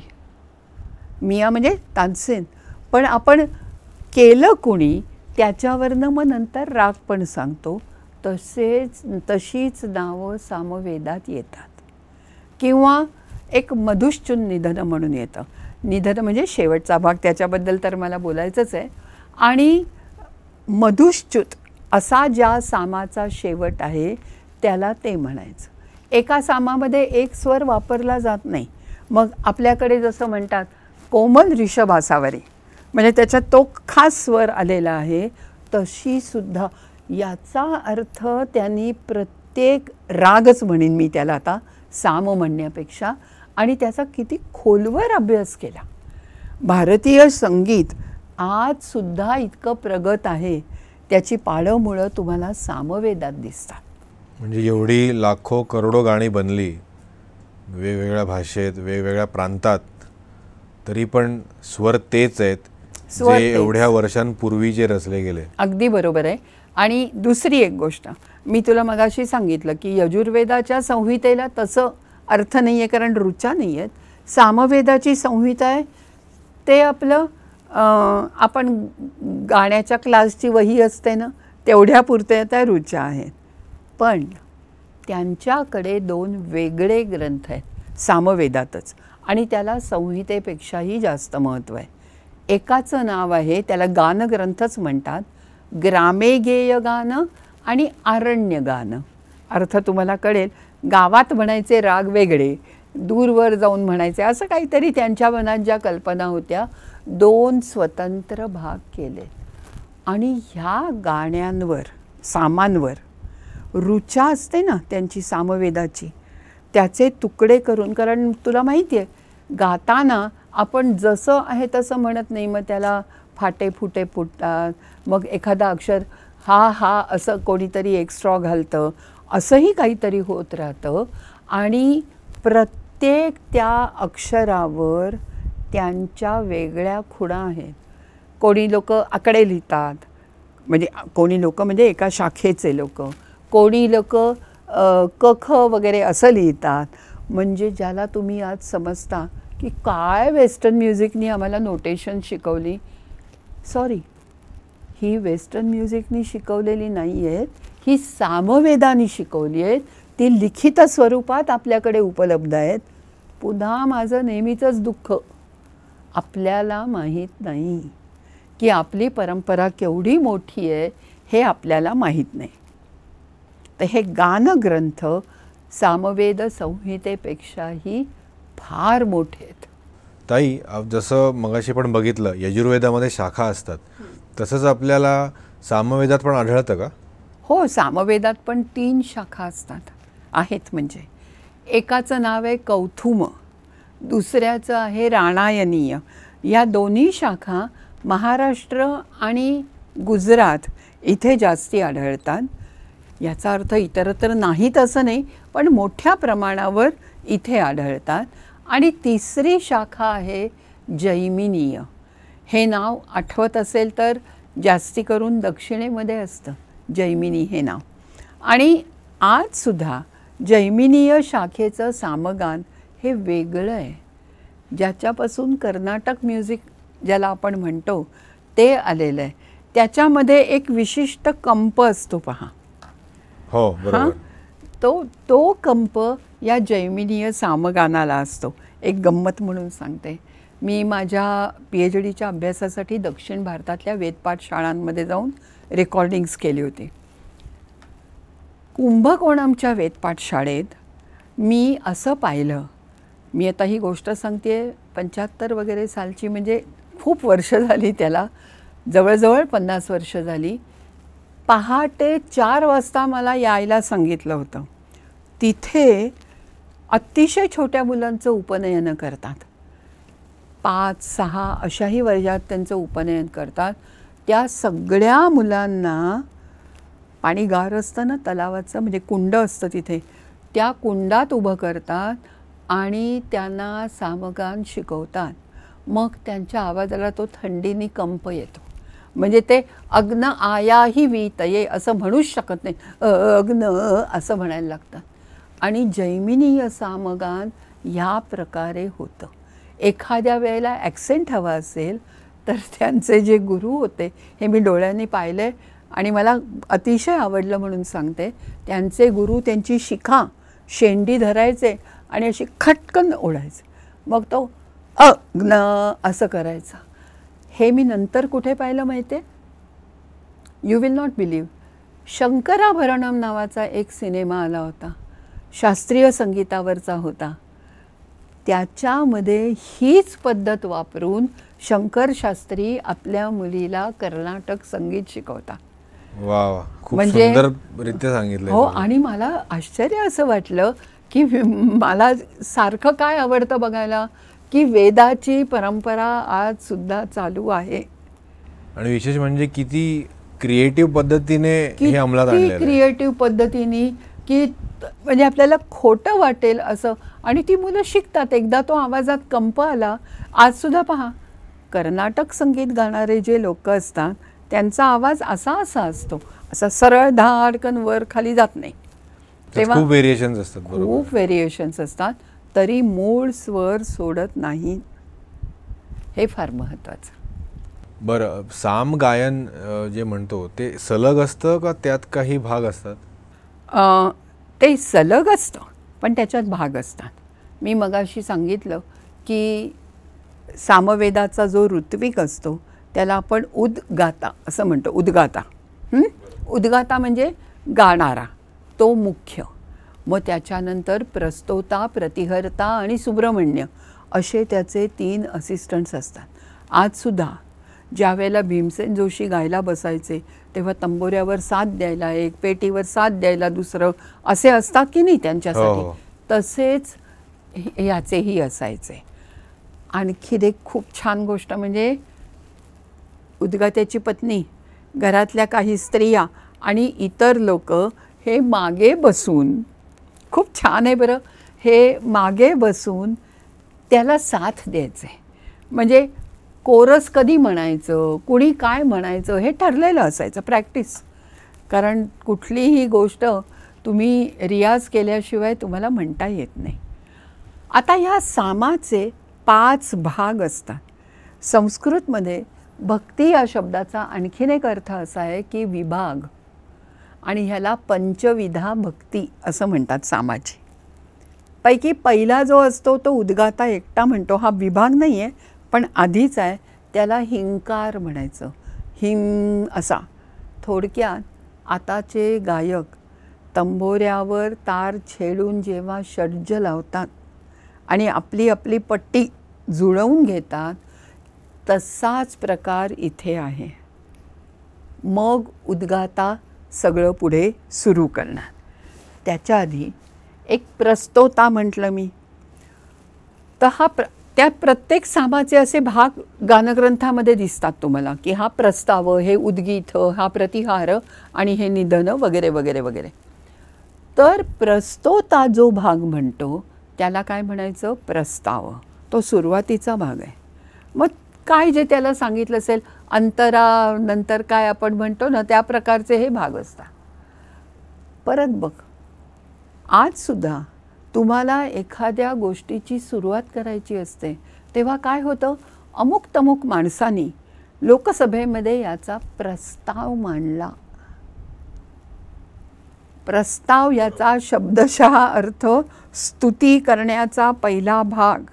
मिया म्हणजे तानसेन पण आपण केलं कुणी, त्याच्यावरनं मग नंतर राग पण सांगतो तसेच तशीच नावं सामवेदात येतात किंवा एक मधुश्चुन निधन म्हणून येतं निधन म्हणजे शेवटचा भाग त्याच्याबद्दल तर मला बोलायचंच आहे आणि मधुश्च्युत असा ज्या सामाचा शेवट आहे त्याला ते म्हणायचं एका सामामध्ये एक स्वर वापरला जात नाही मग आपल्याकडे जसं म्हणतात कोमल ऋषभ असावरे म्हणजे त्याच्यात तो खास स्वर आलेला आहे तशीसुद्धा याचा अर्थ त्यांनी प्रत्येक रागच म्हणेन मी त्याला आता साम म्हणण्यापेक्षा आणि त्याचा किती खोलवर अभ्यास केला भारतीय संगीत आज सुद्धा इतकं प्रगत आहे त्याची पाळंमुळं तुम्हाला सामवेदात दिसतात म्हणजे एवढी लाखो करोडो गाणी बनली वेगवेगळ्या भाषेत वेगवेगळ्या प्रांतात तरी पण स्वर तेच आहेत स्वर जे एवढ्या वर्षांपूर्वी जे रचले गेले अगदी बरोबर आहे आणि दुसरी एक गोष्ट मी तुला मगाशी सांगितलं की यजुर्वेदाच्या संहितेला तसं अर्थ नाही आहे कारण रुचा नाही आहेत सामवेदाची संहिता आहे ते आपलं आपण गाण्याच्या क्लासची वही असते ना पुरते त्या रुचा आहेत पण त्यांच्याकडे दोन वेगळे ग्रंथ आहेत सामवेदातच आणि त्याला संहितेपेक्षाही जास्त महत्त्व आहे एकाचं नाव आहे त्याला गानग्रंथच म्हणतात ग्रामेगेय गेय आणि आरण्य गानं अर्थ तुम्हाला कळेल गावात म्हणायचे राग वेगळे दूरवर जाऊन म्हणायचे असं काहीतरी त्यांच्या मनात ज्या कल्पना होत्या दोन स्वतंत्र भाग केले आणि ह्या गाण्यांवर सामांवर रुचा असते ना त्यांची सामवेदाची त्याचे तुकडे करून कारण तुला माहिती आहे गाताना आपण जसं आहे तसं म्हणत नाही मग त्याला फाटे फुटे फुटतात मग एखादा अक्षर हा हा असं कोणीतरी एक्स्ट्रॉ घालतं असंही काहीतरी होत राहतं आणि प्रत्येक त्या अक्षरावर त्यांच्या वेगळ्या खुणा आहेत कोणी लोक आकडे लिहितात म्हणजे कोणी लोक म्हणजे एका शाखेचे लोक कोणी लोक कख वगैरे असं लिहितात म्हणजे ज्याला तुम्ही आज समजता की काय वेस्टर्न म्युझिकनी आम्हाला नोटेशन शिकवली सॉरी ही वेस्टर्न म्युझिकनी शिकवलेली नाही आहेत ही सामवेदानी शिकवली आहेत ती लिखित स्वरूपात आपल्याकडे उपलब्ध आहेत पुन्हा माझं नेहमीचंच दुःख आपल्याला माहीत नाही की आपली परंपरा केवढी मोठी आहे हे आपल्याला माहीत नाही तर हे गानग्रंथ सामवेद संहितेपेक्षाही फार मोठे आहेत ताई जसं मगाशी पण बघितलं यजुर्वेदामध्ये शाखा असतात तसंच आपल्याला सामवेदात पण आढळतं का हो सामवेदात पण तीन शाखा असतात आहेत म्हणजे एकाचं नाव आहे कौथुम दुसऱ्याचं आहे राणायनीय या दोन्ही शाखा महाराष्ट्र आणि गुजरात इथे जास्ती आढळतात याचा अर्थ इतरत्र नाहीत असं नाही पण मोठ्या प्रमाणावर इथे आढळतात आणि तिसरी शाखा आहे जैमिनीय हे नाव आठवत असेल तर जास्ती करून दक्षिणेमध्ये असतं जैमिनी हे नाव आणि आजसुद्धा जैमिनीय शाखेचं सामगान हे वेगळं आहे ज्याच्यापासून कर्नाटक म्युझिक ज्याला आपण म्हणतो ते आलेलं आहे त्याच्यामध्ये एक विशिष्ट कंप असतो पहा हो हां तो तो कंप या जैमिनीय सामगानाला असतो एक गंमत म्हणून सांगते मी माझ्या पी एच डीच्या अभ्यासासाठी दक्षिण भारतातल्या वेदपाठ शाळांमध्ये जाऊन रेकॉर्डिंग्स केली होती कुंभकोणमच्या वेदपाठ शाळेत मी असं पाहिलं मी आता ही गोष्ट सांगते पंच्याहत्तर वगैरे सालची म्हणजे खूप वर्ष झाली त्याला जवळजवळ पन्नास वर्ष झाली पहाटे चार वाजता मला यायला सांगितलं होतं तिथे अतिशय छोट्या मुलांचं उपनयनं करतात पाच सहा अशाही वर्गात त्यांचं उपनयन करतात त्या सगळ्या मुलांना पाणी गार असतं ना तलावाचं म्हणजे कुंड असतं तिथे त्या कुंडात उभं करतात आणि त्यांना सामगान शिकवतात मग त्यांच्या आवाजाला तो थंडीनी कंप येतो म्हणजे ते अग्न आयाही वितये असं म्हणूच शकत नाही अग्न असं म्हणायला लागतात आणि जैमिनीय सामगान ह्या प्रकारे होतं एखाद्या वेळेला ॲक्सेंट हवा असेल तर त्यांचे जे गुरु होते हे मी डोळ्यांनी पाहिले आणि मला अतिशय आवडलं म्हणून सांगते त्यांचे गुरु त्यांची शिखा शेंडी धरायचे आणि अशी खटकन ओढायचे मग तो अ असं करायचा हे मी नंतर कुठे पाहिलं माहिती आहे you will not believe Shankarabharanam नावाचा एक सिनेमा आला होता शास्त्रीय संगीतावरचा होता त्याच्यामध्ये हीच पद्धत वापरून शंकर शास्त्री आपल्या मुलीला कर्नाटक संगीत शिकवता म्हणजे सांगितलं हो आणि मला आश्चर्य असं वाटलं की मला सारखं काय आवडतं बघायला की वेदाची परंपरा आज सुद्धा चालू आहे आणि विशेष म्हणजे किती क्रिएटिव्ह पद्धतीने क्रिएटिव्ह पद्धतीने की म्हणजे आपल्याला खोटं वाटेल असं आणि ती मुलं शिकतात एकदा तो आवाजात कंप आला आज सुद्धा पहा कर्नाटक संगीत गाणारे जे लोक असतात त्यांचा आवाज असा असा असतो असा सरळ धाडकन वर खाली जात नाही तेव्हा खूप व्हेरिएशन्स असतात खूप व्हेरिएशन्स असतात तरी मूळ स्वर सोडत नाही हे फार महत्वाचं बरं साम गायन जे म्हणतो ते सलग असतं का त्यात काही भाग असतात ते सलग असतं पण त्याच्यात भाग असतात मी मगाशी सांगितलं की सामवेदाचा जो ऋत्विक असतो त्याला आपण उद्गाता असं म्हणतो उद्गाता उद्गाता म्हणजे गाणारा तो मुख्य मग त्याच्यानंतर प्रस्तोता प्रतिहर्ता आणि सुब्रमण्य असे त्याचे तीन असिस्टंट्स असतात आजसुद्धा ज्यावेळेला भीमसेन जोशी गायला बसायचे तेव्हा तंबोऱ्यावर साथ द्यायला एक पेटीवर साथ द्यायला दुसरं असे असतात की नाही त्यांच्यासाठी हो, हो. तसेच याचेही असायचे आणखी एक खूप छान गोष्ट म्हणजे उद्गात्याची पत्नी घरातल्या काही स्त्रिया आणि इतर लोक हे मागे बसून खूप छान आहे बरं हे मागे बसून त्याला साथ द्यायचे म्हणजे कोरस कधी म्हणायचं कुणी काय म्हणायचं हे ठरलेलं असायचं प्रॅक्टिस कारण कुठलीही गोष्ट तुम्ही रियाज केल्याशिवाय तुम्हाला म्हणता येत नाही आता ह्या सामाचे पाच भाग असतात संस्कृतमध्ये भक्ती या शब्दाचा आणखीन एक अर्थ असा आहे की विभाग आणि ह्याला पंचविधा भक्ती असं म्हणतात सामाची पैकी पहिला जो असतो तो उद्गाता एकटा म्हणतो हा विभाग नाही आहे पण आधीच आहे त्याला हिंकार म्हणायचं हिं असा थोडक्यात आताचे गायक तंबोऱ्यावर तार छेडून जेव्हा षड्ज लावतात आणि आपली आपली पट्टी जुळवून घेतात तसाच प्रकार इथे आहे मग उद्गाता सगळं पुढे सुरू करणार त्याच्या आधी एक प्रस्तोता म्हटलं मी तर हा प्र त्या प्रत्येक सामाचे असे भाग गानग्रंथामध्ये दिसतात तुम्हाला की हा प्रस्ताव हे उद्गीत हा प्रतिहार आणि हे निधन वगैरे वगैरे वगैरे तर प्रस्तोता जो भाग म्हणतो त्याला काय म्हणायचं प्रस्ताव तो सुरुवातीचा भाग आहे मग काय जे त्याला सांगितलं असेल अंतरानंतर काय आपण म्हणतो ना त्या प्रकारचे हे भाग असतात परत बघ आजसुद्धा तुम्हाला एखाद्या गोष्टीची सुरुवात करायची असते तेव्हा काय होतं अमुक तमुक माणसांनी लोकसभेमध्ये याचा प्रस्ताव मांडला प्रस्ताव याचा शब्दशः अर्थ स्तुती करण्याचा पहिला भाग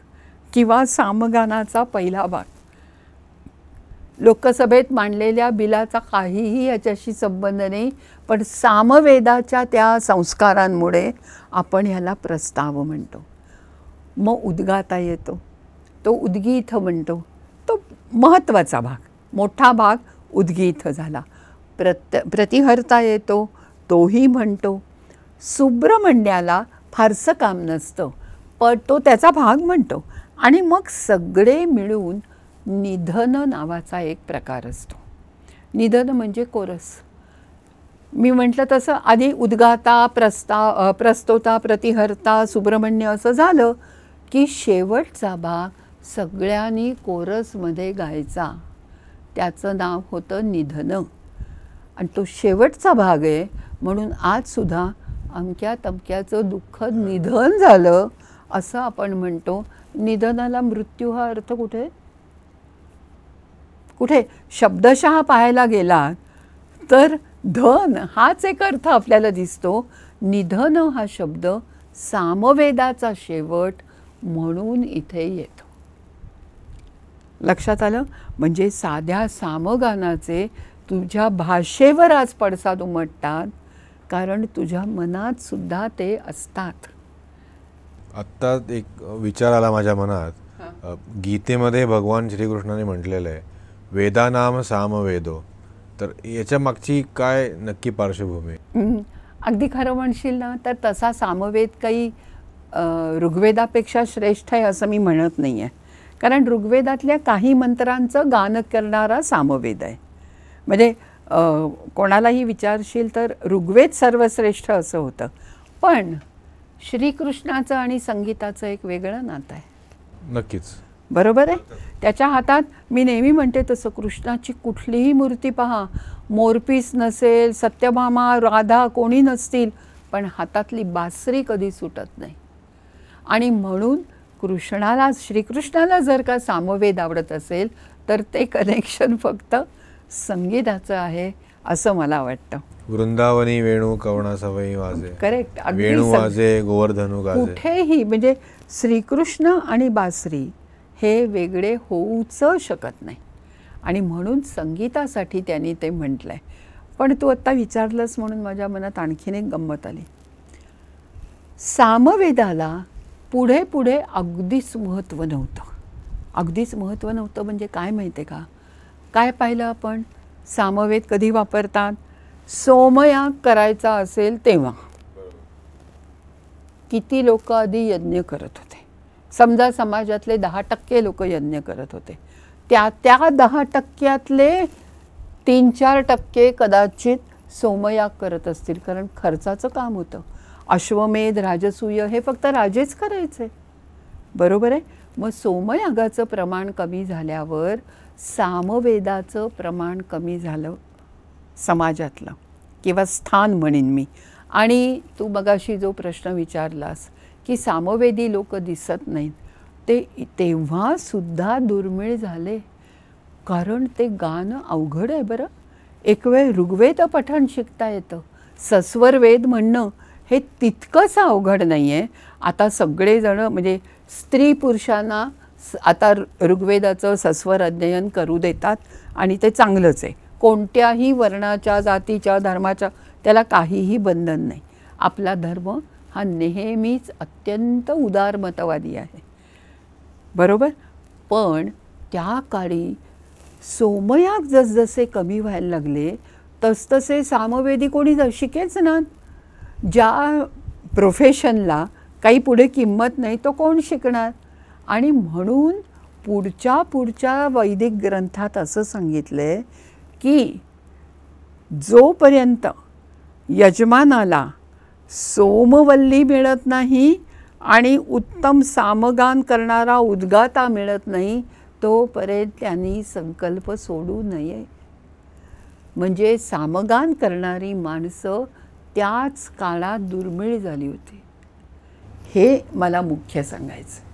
किंवा सामगानाचा पहिला भाग लोकसभेत मांडलेल्या बिलाचा काहीही याच्याशी संबंध नाही पण सामवेदाच्या त्या संस्कारांमुळे आपण ह्याला प्रस्ताव म्हणतो मग उद्गाता येतो तो उद्गीत म्हणतो तो महत्त्वाचा भाग मोठा भाग उद्गीत झाला प्रत्य प्रतिहर्ता येतो तोही म्हणतो सुब्रमण्याला फारसं काम नसतं पण तो त्याचा भाग म्हणतो आणि मग सगळे मिळून निधन नावाचा एक प्रकार असतो निधन म्हणजे कोरस मी म्हटलं तसं आधी उद्गाता प्रस्ता प्रस्तोता प्रतिहर्ता सुब्रमण्य असं झालं की शेवटचा भाग सगळ्यांनी कोरसमध्ये गायचा त्याचं नाव होतं निधन आणि तो शेवटचा भाग आहे म्हणून आजसुद्धा अमक्या तमक्याचं दुःख निधन झालं असं आपण म्हणतो निधनाला मृत्यू हा अर्थ कुठे आहे कुठे शब्दशः पाहायला गेला तर धन हाच एक अर्थ आपल्याला दिसतो निधन हा शब्द सामवेदाचा शेवट म्हणून इथे येतो लक्षात आलं म्हणजे साध्या सामगानाचे तुझ्या भाषेवर आज पडसाद उमटतात कारण तुझ्या मनात सुद्धा ते असतात आत्ता एक विचार आला माझ्या मनात गीतेमध्ये भगवान श्रीकृष्णाने म्हटलेलं आहे वेदानाम सामवेदो तर याच्या मागची काय नक्की पार्श्वभूमी अगदी खरं म्हणशील ना तर तसा सामवेद काही ऋग्वेदापेक्षा श्रेष्ठ आहे असं मी म्हणत नाही आहे कारण ऋग्वेदातल्या काही मंत्रांचं गान करणारा सामवेद आहे म्हणजे कोणालाही विचारशील तर ऋग्वेद सर्वश्रेष्ठ असं होतं पण श्रीकृष्णाचं आणि संगीताचं एक वेगळं नातं आहे नक्कीच बरोबर आहे त्याच्या हातात मी नेहमी म्हणते तसं कृष्णाची कुठलीही मूर्ती पहा मोरपीस नसेल सत्यभामा राधा कोणी नसतील पण हातातली बासरी कधी सुटत नाही आणि म्हणून कृष्णाला श्रीकृष्णाला जर का सामवेद आवडत असेल तर ते कनेक्शन फक्त संगीताचं आहे असं मला वाटतं वृंदावनी वेणू कवणा सवयी वाजे करेक्ट वेणू वाजे गोवर्धनू कुठेही म्हणजे श्रीकृष्ण आणि बासरी हे वेगळे होऊच शकत नाही आणि म्हणून संगीतासाठी त्यांनी ते म्हटलं आहे पण तू आत्ता विचारलंस म्हणून माझ्या मनात आणखीन एक गंमत आली सामवेदाला पुढे पुढे अगदीच महत्त्व नव्हतं अगदीच महत्त्व नव्हतं म्हणजे काय माहिती आहे का काय पाहिलं आपण सामवेद कधी वापरतात सोमया करायचा असेल तेव्हा किती लोक आधी यज्ञ करत होते समजा समाजातले दहा टक्के लोक यज्ञ करत होते त्या त्या दहा टक्क्यातले तीन चार टक्के कदाचित सोमयाग करत असतील कारण खर्चाचं काम होतं अश्वमेध राजसूय हे फक्त राजेच करायचे बरोबर आहे मग सोमयागाचं प्रमाण कमी झाल्यावर सामवेदाचं प्रमाण कमी झालं समाजातलं किंवा स्थान म्हणेन मी आणि तू मगाशी जो प्रश्न विचारलास की सामवेदी लोक दिसत नाहीत ते तेव्हासुद्धा दुर्मिळ झाले कारण ते गाणं अवघड आहे बरं एक वेळ ऋग्वेद पठण शिकता येतं सस्वर वेद म्हणणं हे तितकंच अवघड नाही आहे आता सगळेजणं म्हणजे स्त्री पुरुषांना आता ऋग्वेदाचं सस्वर अध्ययन करू देतात आणि ते चांगलंच आहे कोणत्याही वर्णाच्या जातीच्या धर्माच्या त्याला काहीही बंधन नाही आपला धर्म हा नेहमीच अत्यंत उदारमतवादी आहे बरोबर पण त्या काळी सोमयाग जसजसे कमी व्हायला लागले तसतसे सामवेदी कोणी शिकेच ना ज्या प्रोफेशनला काही पुढे किंमत नाही तो कोण शिकणार आणि म्हणून पुढच्या पुढच्या वैदिक ग्रंथात असं सांगितलं आहे की जोपर्यंत यजमानाला सोमवल्ली मिळत नाही आणि उत्तम सामगान करणारा उद्गाता मिळत नाही तोपर्यंत त्यांनी संकल्प सोडू नये म्हणजे सामगान करणारी माणसं त्याच काळात दुर्मिळ झाली होती हे मला मुख्य सांगायचं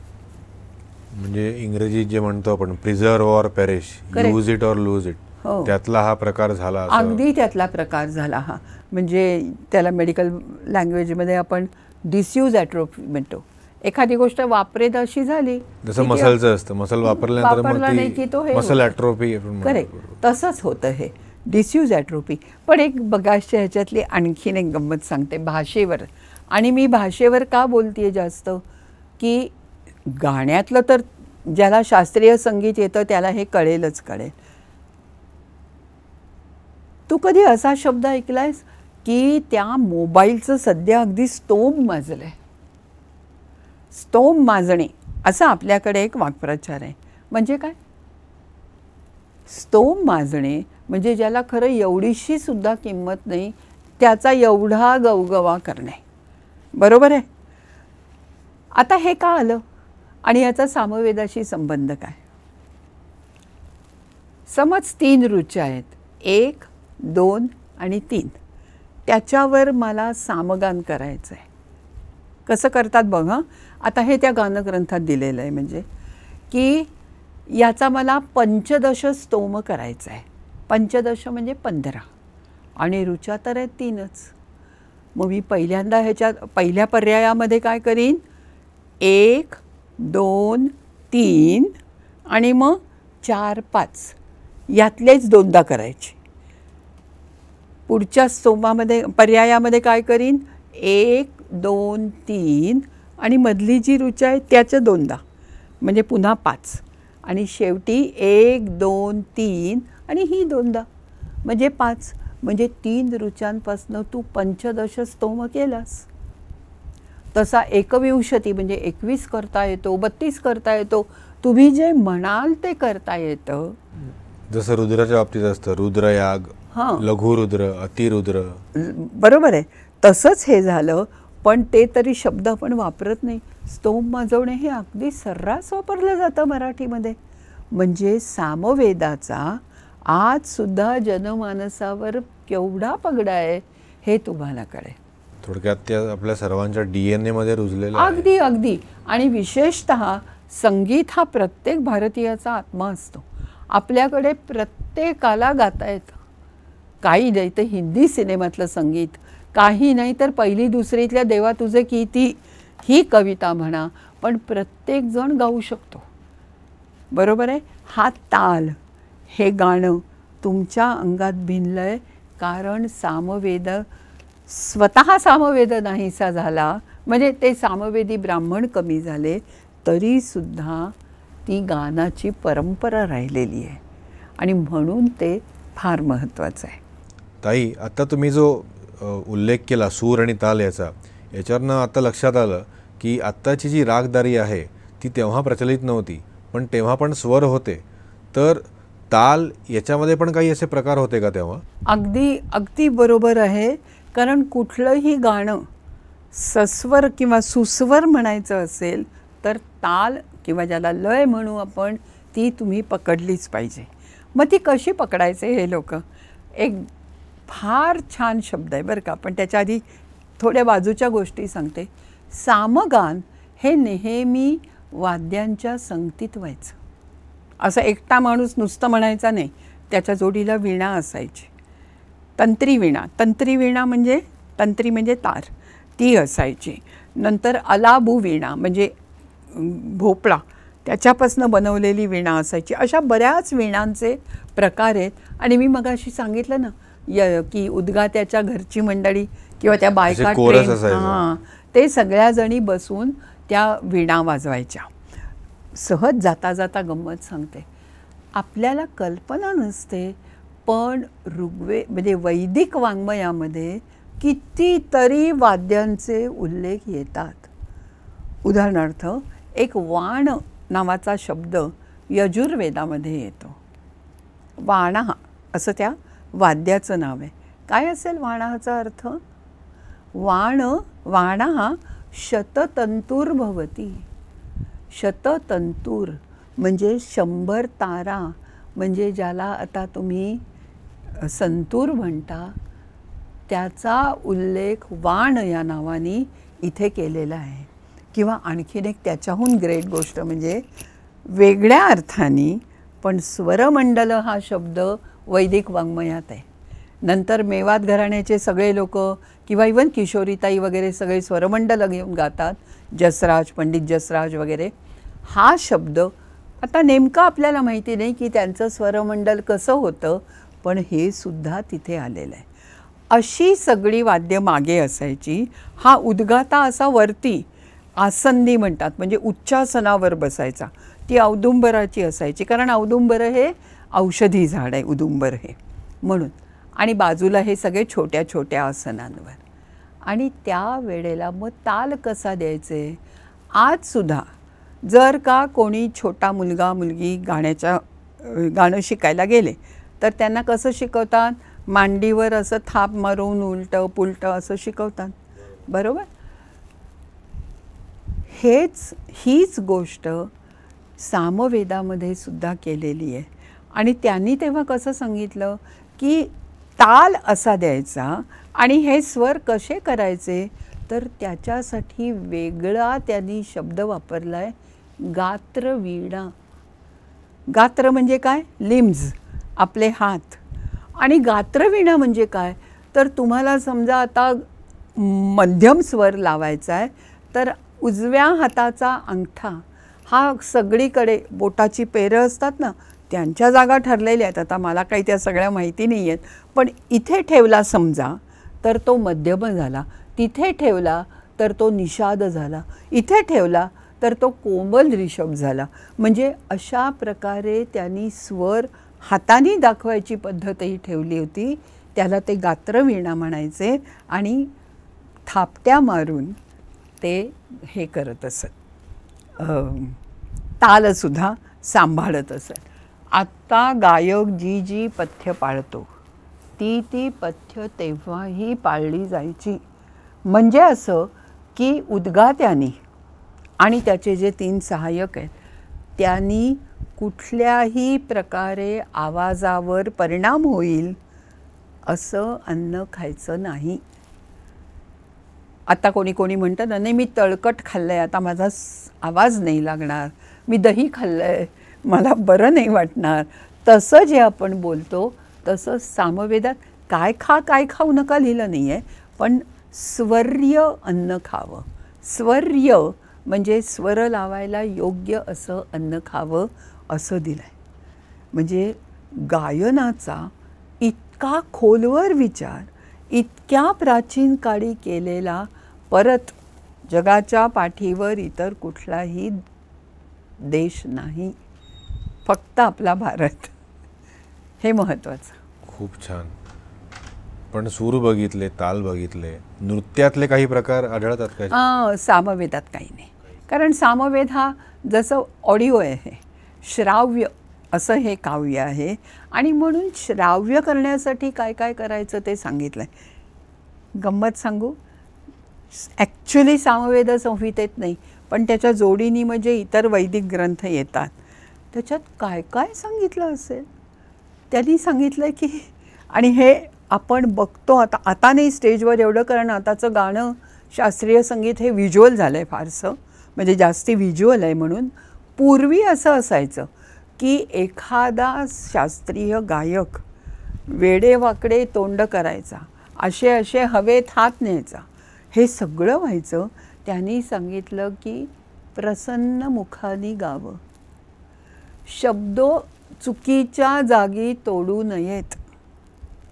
म्हणजे इंग्रजीत जे म्हणतो आपण preserve or perish lose it or lose it त्यातला हा प्रकार झाला अगदी त्यातला प्रकार झाला हा म्हणजे त्याला मेडिकल लँग्वेजमध्ये आपण डिसयूज ॲट्रोफी म्हणतो एखादी गोष्ट वापरेत अशी झाली जसं मसलचं असतं मसल नाही की तो हे मसल तसंच होतं हे डिसयूज ॲट्रोफी पण एक बघाशच्या ह्याच्यातली आणखीन एक गंमत सांगते भाषेवर आणि मी भाषेवर का बोलते जास्त की गाण्यातलं तर ज्याला शास्त्रीय संगीत येतं त्याला हे कळेलच कळेल तू कधी असा शब्द ऐकलायस की त्या मोबाईलचं सध्या अगदी स्तोम माजलं आहे स्तोम माजणे असं आपल्याकडे एक वाक्प्रचार आहे म्हणजे काय स्तोम माजणे म्हणजे ज्याला खरं एवढीशी सुद्धा किंमत नाही त्याचा एवढा गवगवा करणे बरोबर आहे आता हे का आलं आणि याचा सामवेदाशी संबंध काय समज तीन रुच्या आहेत एक दोन आणि तीन त्याच्यावर मला सामगान करायचं आहे कसं करतात बघा आता हे त्या गानग्रंथात दिलेलं आहे म्हणजे की याचा मला पंचदश स्तोम करायचा आहे पंचदश म्हणजे पंधरा आणि रुचा तर आहेत तीनच मग मी पहिल्यांदा ह्याच्यात पहिल्या पर्यायामध्ये काय करीन एक दोन तीन आणि मग चार पाच यातलेच दोनदा करायचे पुढच्या स्तोमामध्ये पर्यायामध्ये काय करीन एक दोन तीन आणि मधली जी रुचा आहे त्याचं दोनदा म्हणजे पुन्हा पाच आणि शेवटी एक दोन तीन आणि ही दोनदा म्हणजे पाच म्हणजे तीन रुचांपासनं तू पंचदश स्तोम केलास तसा एकविंशती म्हणजे एकवीस करता येतो बत्तीस करता येतो तुम्ही जे म्हणाल ते करता येतं जसं रुद्राच्या बाबतीत असतं रुद्रयाग लघुरुद्र अतिरुद्र बरोबर आहे तसंच हे झालं पण ते तरी शब्द आपण वापरत नाही स्तोम माजवणे हे अगदी सर्रास वापरलं जातं मराठीमध्ये म्हणजे सामवेदाचा आज सुद्धा जनमानसावर केवढा पगडा आहे हे तुम्हाला कळेल थोडक्यात त्या आपल्या सर्वांच्या डी एन एमध्ये रुजलेलं अगदी अगदी आणि विशेषत संगीत हा प्रत्येक भारतीयाचा आत्मा असतो आपल्याकडे प्रत्येकाला गाता येतं काही नाही तर हिंदी सिनेमातलं संगीत काही नाही तर पहिली दुसरीतल्या देवा तुझे किती ही कविता म्हणा पण प्रत्येकजण गाऊ शकतो बरोबर आहे हा ताल हे गाणं तुमच्या अंगात भिनलं आहे कारण सामवेद स्वतः सामवेद नाहीसा झाला म्हणजे ते सामवेदी ब्राह्मण कमी झाले तरीसुद्धा ती गानाची परंपरा राहिलेली आहे आणि म्हणून ते फार महत्त्वाचं आहे ताई आत्ता तुम्ही जो उल्लेख केला सूर आणि ताल याचा याच्यावरनं आता लक्षात आलं की आत्ताची जी रागदारी आहे ती तेव्हा प्रचलित नव्हती पण तेव्हा पण स्वर होते तर ताल याच्यामध्ये पण काही असे प्रकार होते का तेव्हा अगदी अगदी बरोबर आहे कारण कुठलंही गाणं सस्वर किंवा सुस्वर म्हणायचं असेल तर ताल किंवा ज्याला लय म्हणू आपण ती तुम्ही पकडलीच पाहिजे मग ती कशी पकडायचे हे लोक एक फार छान शब्द आहे बरं का पण त्याच्या आधी थोड्या बाजूच्या गोष्टी सांगते सामगान हे नेहमी वाद्यांच्या संगतीत व्हायचं असं एकटा माणूस नुसतं म्हणायचा नाही त्याच्या जोडीला विणा असायची तंत्री तंत्री तंत्रीविणा म्हणजे तंत्री म्हणजे तार ती असायची नंतर अलाबू विणा म्हणजे भोपळा त्याच्यापासून बनवलेली विणा असायची अशा बऱ्याच विणांचे प्रकार आहेत आणि मी मग अशी सांगितलं ना य की उद्गात्याच्या घरची मंडळी किंवा त्या बायका हां ते सगळ्या जणी बसून त्या विणा वाजवायच्या सहज जाता जाता गंमत सांगते आपल्याला कल्पना नसते पण ऋग्वे म्हणजे वैदिक वाङ्मयामध्ये कितीतरी वाद्यांचे उल्लेख येतात उदाहरणार्थ एक वाण नावाचा शब्द यजुर्वेदामध्ये येतो वाणा असं त्या वाद्याचं नाव आहे काय असेल वाणाचा अर्थ वाण वाणा भवती शततंतूर म्हणजे शंभर तारा म्हणजे ज्याला आता तुम्ही संतूर म्हणता त्याचा उल्लेख वाण या नावाने इथे केलेला आहे किंवा आणखीन एक त्याच्याहून ग्रेट गोष्ट म्हणजे वेगळ्या अर्थाने पण स्वरमंडल हा शब्द वैदिक वाङ्मयात आहे नंतर मेवात घराण्याचे सगळे लोक किंवा इवन किशोरीताई वगैरे सगळे स्वरमंडल घेऊन गातात जसराज पंडित जसराज वगैरे हा शब्द आता नेमका आपल्याला माहिती नाही की त्यांचं स्वरमंडल कसं होतं पण हे सुद्धा तिथे आलेलं आहे अशी सगळी वाद्य मागे असायची हा उद्गाता असा वरती आसंदी म्हणतात म्हणजे उच्चासनावर बसायचा ती औदुंबराची असायची कारण औदुंबर हे औषधी झाड आहे उदुंबर हे म्हणून आणि बाजूला हे सगळे छोट्या छोट्या आसनांवर आणि त्या वेळेला मग ताल कसा द्यायचे आजसुद्धा जर का कोणी छोटा मुलगा मुलगी गाण्याच्या गाणं शिकायला गेले तर त्यांना कसं शिकवतात मांडीवर असं थाप मारून उलटं पुलटं असं शिकवतात बरोबर हेच हीच गोष्ट सामवेदामध्ये सुद्धा केलेली आहे आणि त्यांनी तेव्हा कसं सांगितलं की ताल असा द्यायचा आणि हे स्वर कसे करायचे तर त्याच्यासाठी वेगळा त्यांनी शब्द वापरला आहे गात्रवीणा गात्र म्हणजे काय लिम्ज आपले हात आणि गात्रवीणा म्हणजे काय तर तुम्हाला समजा आता मध्यम स्वर लावायचा आहे तर उजव्या हाताचा अंगठा हा सगळीकडे बोटाची पेरं असतात ना त्यांच्या जागा ठरलेल्या आहेत आता मला काही त्या सगळ्या माहिती नाही आहेत पण इथे ठेवला समजा तर तो मध्यम झाला तिथे ठेवला तर तो निषाद झाला इथे ठेवला तर तो कोमल रिषभ झाला म्हणजे अशा प्रकारे त्यांनी स्वर हाताने दाखवायची पद्धतही ठेवली होती त्याला ते गात्रवीणा म्हणायचे आणि थापट्या मारून ते हे करत असत तालसुद्धा सांभाळत असत आत्ता गायक जी जी पथ्य पाळतो ती ती पथ्य तेव्हाही पाळली जायची म्हणजे असं की उद्गात्याने आणि त्याचे जे तीन सहाय्यक आहेत त्यांनी कुठल्याही प्रकारे आवाजावर परिणाम होईल असं अन्न खायचं नाही आता कोणी कोणी म्हणतं ना नाही मी तळकट खाल्लं आहे आता माझा आवाज नाही लागणार मी दही खाल्लं आहे मला बरं नाही वाटणार तसं जे आपण बोलतो तसं सामवेदात काय खा काय खाऊ नका लिहिलं नाही आहे पण स्वर्य अन्न खावं स्वर्य म्हणजे स्वर लावायला योग्य असं अन्न खावं असं दिलं आहे म्हणजे गायनाचा इतका खोलवर विचार इतक्या प्राचीन काळी केलेला परत जगाच्या पाठीवर इतर कुठलाही देश नाही फक्त आपला भारत हे महत्वाचं खूप छान पण सूर बघितले ताल बघितले नृत्यातले काही प्रकार आढळतात काय सामवेदात काही नाही कारण सामवेद हा जसं ऑडिओ आहे श्राव्य असं हे काव्य आहे आणि म्हणून श्राव्य करण्यासाठी काय काय करायचं ते सांगितलं आहे गंमत सांगू ॲक्च्युली सामवेद संहितेत नाही पण त्याच्या जोडीनी म्हणजे इतर वैदिक ग्रंथ येतात त्याच्यात काय काय सांगितलं असेल त्यांनी सांगितलं की आणि हे आपण बघतो आता आता नाही स्टेजवर एवढं कारण आताचं गाणं शास्त्रीय संगीत हे व्हिज्युअल झालं आहे फारसं म्हणजे जास्ती व्हिज्युअल आहे म्हणून पूर्वी असं असायचं की एखादा शास्त्रीय गायक वेडेवाकडे तोंड करायचा असे असे हवेत हात न्यायचा हे सगळं व्हायचं त्यांनी सांगितलं की प्रसन्न मुखानी गावं शब्द चुकीच्या जागी तोडू नयेत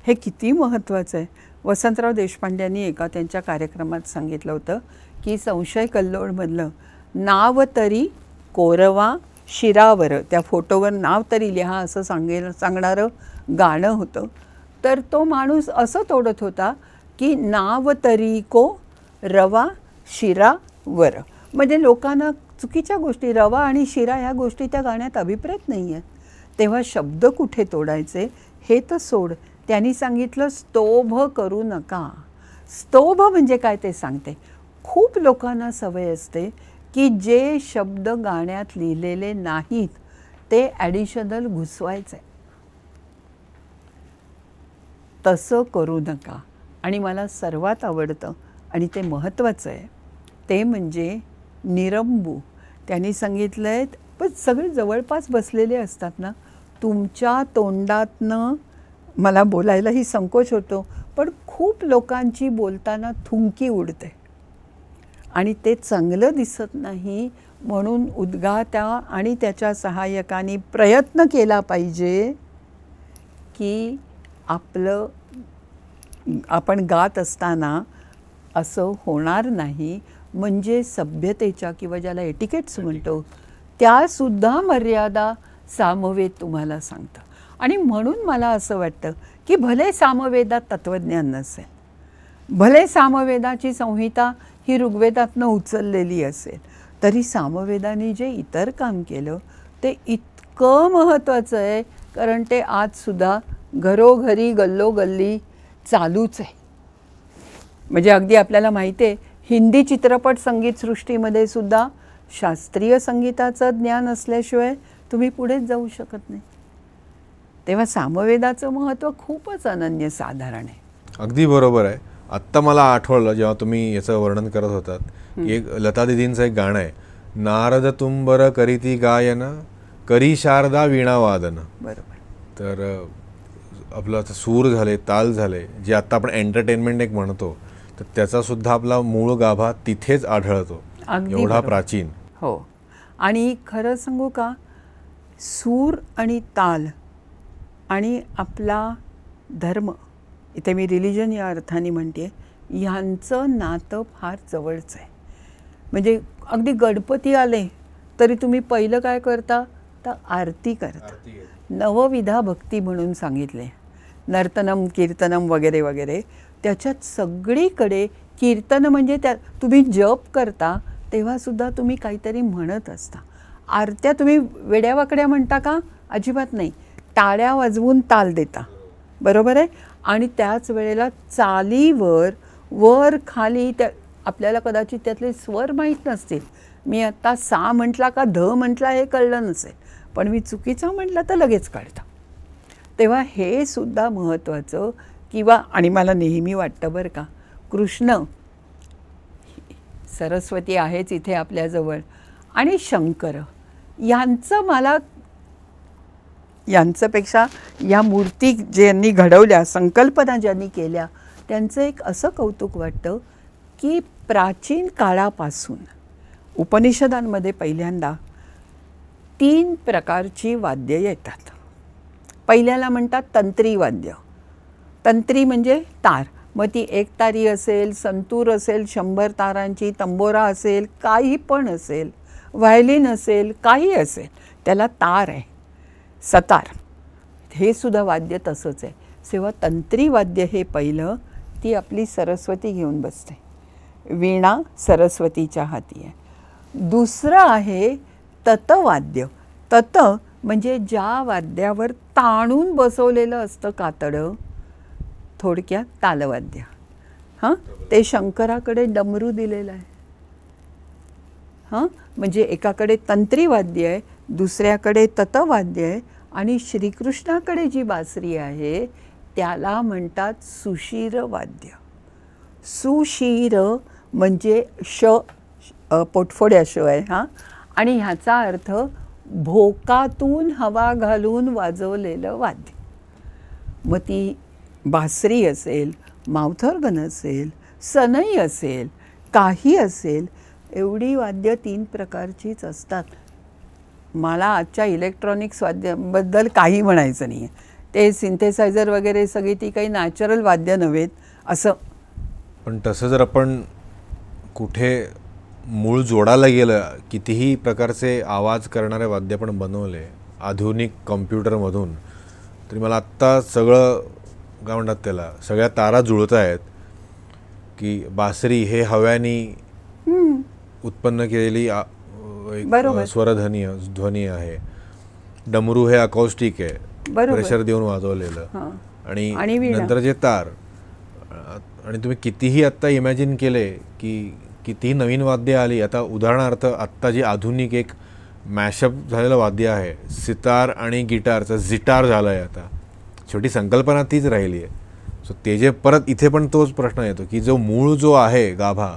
हे किती महत्त्वाचं आहे वसंतराव देशपांड्यांनी एका त्यांच्या कार्यक्रमात सांगितलं होतं की संशय कल्लोळमधलं नाव तरी कोरवा शिरावर त्या फोटोवर नाव तरी लिहा असं सांगेल सांगणारं गाणं होतं तर तो माणूस असं तोडत होता की नाव तरी को रवा शिरावर म्हणजे लोकांना चुकीच्या गोष्टी रवा आणि शिरा ह्या गोष्टी त्या गाण्यात अभिप्रेत नाही आहेत तेव्हा शब्द कुठे तोडायचे हे तर सोड त्यांनी सांगितलं स्तोभ करू नका स्तोभ म्हणजे काय ते सांगते खूप लोकांना सवय असते की जे शब्द गाण्यात लिहिलेले नाहीत ते ॲडिशनल घुसवायचे तसं करू नका आणि मला सर्वात आवडतं आणि ते महत्त्वाचं आहे ते म्हणजे निरंबू त्यांनी सांगितलं आहे पण सगळे जवळपास बसलेले असतात ना तुमच्या तोंडातनं मला बोलायलाही संकोच होतो पण खूप लोकांची बोलताना थुंकी उडते आणि ते चांगलं दिसत नाही म्हणून त्या आणि त्याच्या सहाय्यकांनी प्रयत्न केला पाहिजे की आपलं आपण गात असताना असं होणार नाही म्हणजे सभ्यतेच्या किंवा ज्याला एटिकेट्स म्हणतो त्यासुद्धा मर्यादा सामवेद तुम्हाला सांगतं आणि म्हणून मला असं वाटतं की भले सामवेदात तत्त्वज्ञान नसेल भले सामवेदाची संहिता ही ऋग्वेदातनं उचललेली असेल तरी सामवेदाने जे इतर काम केलं ते इतकं महत्त्वाचं आहे कारण ते आजसुद्धा घरोघरी गल्लोगल्ली चालूच आहे म्हणजे अगदी आपल्याला माहिती आहे हिंदी चित्रपट संगीत सृष्टीमध्ये सुद्धा शास्त्रीय संगीताचं ज्ञान असल्याशिवाय तुम्ही पुढेच जाऊ शकत नाही तेव्हा सामवेदाचं महत्त्व खूपच अनन्य साधारण आहे अगदी बरोबर आहे आत्ता मला आठवलं जेव्हा तुम्ही याचं वर्णन करत होतात की एक लता दिदींचं एक गाणं आहे नारद तुंबर करीती गायन करी शारदा वादन बरोबर तर आपलं सूर झाले ताल झाले जे आत्ता आपण एंटरटेनमेंट एक म्हणतो तर त्याचा सुद्धा आपला मूळ गाभा तिथेच आढळतो एवढा प्राचीन हो आणि खरं सांगू का सूर आणि ताल आणि आपला धर्म इथे मी रिलिजन या अर्थाने म्हणते ह्यांचं नातं फार जवळचं आहे म्हणजे अगदी गणपती आले तरी तुम्ही पहिलं काय करता तर आरती करता नवविधा भक्ती म्हणून सांगितले नर्तनम कीर्तनम वगैरे वगैरे त्याच्यात सगळीकडे कीर्तन म्हणजे त्या तुम्ही जप करता तेव्हासुद्धा तुम्ही काहीतरी म्हणत असता आरत्या तुम्ही वेड्यावाकड्या म्हणता का अजिबात नाही टाळ्या वाजवून ताल देता बरोबर आहे आणि त्याच वेळेला चालीवर वर खाली त्या आपल्याला कदाचित त्यातले स्वर माहीत नसतील मी आत्ता सा म्हटला का ध म्हटला हे कळलं नसेल पण मी चुकीचा म्हटलं तर लगेच कळतं तेव्हा हे सुद्धा महत्त्वाचं किंवा आणि मला नेहमी वाटतं बरं का कृष्ण सरस्वती आहेच इथे आपल्याजवळ आणि शंकर यांचं मला यांचंपेक्षा या मूर्ती ज्यांनी घडवल्या संकल्पना ज्यांनी केल्या त्यांचं एक असं कौतुक वाटतं की प्राचीन काळापासून उपनिषदांमध्ये पहिल्यांदा तीन प्रकारची वाद्य येतात पहिल्याला म्हणतात तंत्री वाद्य तंत्री म्हणजे तार मग ती एक तारी असेल संतूर असेल शंभर तारांची तंबोरा असेल काही पण असेल व्हायलिन असेल काही असेल त्याला तार आहे सतार हे सुद्धा वाद्य तसंच आहे सेवा तंत्री वाद्य हे पहिलं ती आपली सरस्वती घेऊन बसते वीणा सरस्वतीच्या हाती आहे दुसरं आहे ततवाद्य तत म्हणजे ज्या वाद्यावर ताणून बसवलेलं असतं कातडं थोडक्यात तालवाद्य हां ते शंकराकडे डमरू दिलेलं आहे हां म्हणजे एकाकडे तंत्रीवाद्य आहे दुसऱ्याकडे ततवाद्य आहे आणि श्रीकृष्णाकडे जी बासरी आहे त्याला म्हणतात सुशीर वाद्य सुशीर म्हणजे श पोटफोड्या श आहे हां आणि ह्याचा अर्थ भोकातून हवा घालून वाजवलेलं वाद्य मग ती बासरी असेल मावथर्गन असेल सनई असेल काही असेल एवढी वाद्य तीन प्रकारचीच असतात मला आजच्या इलेक्ट्रॉनिक्स वाद्यांबद्दल काही म्हणायचं नाही आहे ते सिंथेसायझर वगैरे सगळी ती काही नॅचरल वाद्य नव्हेत असं पण तसं जर आपण कुठे मूळ जोडायला गेलं कितीही प्रकारचे आवाज करणारे वाद्य पण बनवले आधुनिक कॉम्प्युटरमधून तरी मला आत्ता सगळं काय म्हणतात त्याला सगळ्या तारा जुळत आहेत की बासरी हे हव्यानी उत्पन्न केलेली स्वरध्वनी ध्वनी आहे डमरू हे अकौष्टिक आहे प्रेशर देऊन वाजवलेलं आणि नंतर जे तार आणि तुम्ही कितीही आत्ता इमॅजिन केले की कितीही नवीन वाद्य आली आता उदाहरणार्थ आत्ता जी आधुनिक एक मॅशअप झालेलं वाद्य आहे सितार आणि गिटारचं झिटार झाला आहे आता शेवटी संकल्पना तीच राहिली आहे सो ते जे परत इथे पण तोच प्रश्न येतो की जो मूळ जो आहे गाभा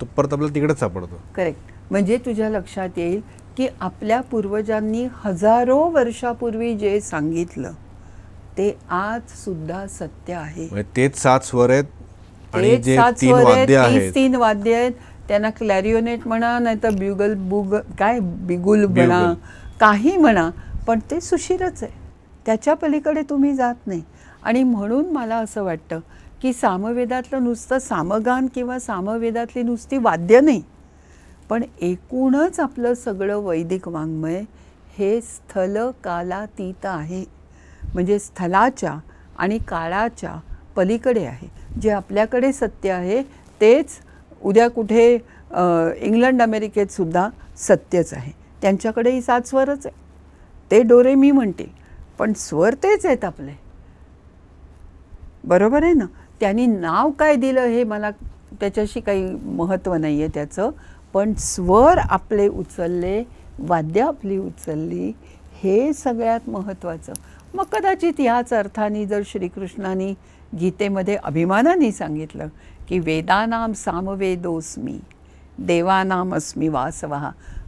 तो परत आपल्याला तिकडेच सापडतो करेक्ट म्हणजे तुझ्या लक्षात येईल की आपल्या पूर्वजांनी हजारो वर्षापूर्वी जे सांगितलं ते आज सुद्धा सत्य आहे म्हणजे तेच सात स्वर आहेत आणि जे तीन वाद्य आहेत तीन वाद्य आहेत त्यांना क्लॅरिओनेट म्हणा नाही तर ब्युगल बुग काय बिगुल म्हणा काही म्हणा पण ते सुशीरच आहे त्याच्या पलीकडे तुम्ही जात नाही आणि म्हणून मला असं वाटतं की सामवेदातलं नुसतं सामगान किंवा सामवेदातली नुसती वाद्य नाही पण एकूणच आपलं सगळं वैदिक वाङ्मय हे स्थल कालातीत आहे म्हणजे स्थलाच्या आणि काळाच्या पलीकडे आहे जे आपल्याकडे सत्य आहे तेच उद्या कुठे इंग्लंड अमेरिकेत सुद्धा सत्यच आहे त्यांच्याकडेही साचवरच आहे ते डोरे मी म्हणते पण स्वर तेच आहेत आपले बरोबर आहे ना त्यांनी नाव काय दिलं हे मला त्याच्याशी काही महत्त्व नाही आहे त्याचं पण स्वर आपले उचलले वाद्य आपली उचलली हे सगळ्यात महत्त्वाचं मग कदाचित ह्याच अर्थाने जर श्रीकृष्णाने गीतेमध्ये अभिमानाने सांगितलं की वेदानाम सामवेदोस्मी देवानाम अस्मी वासवा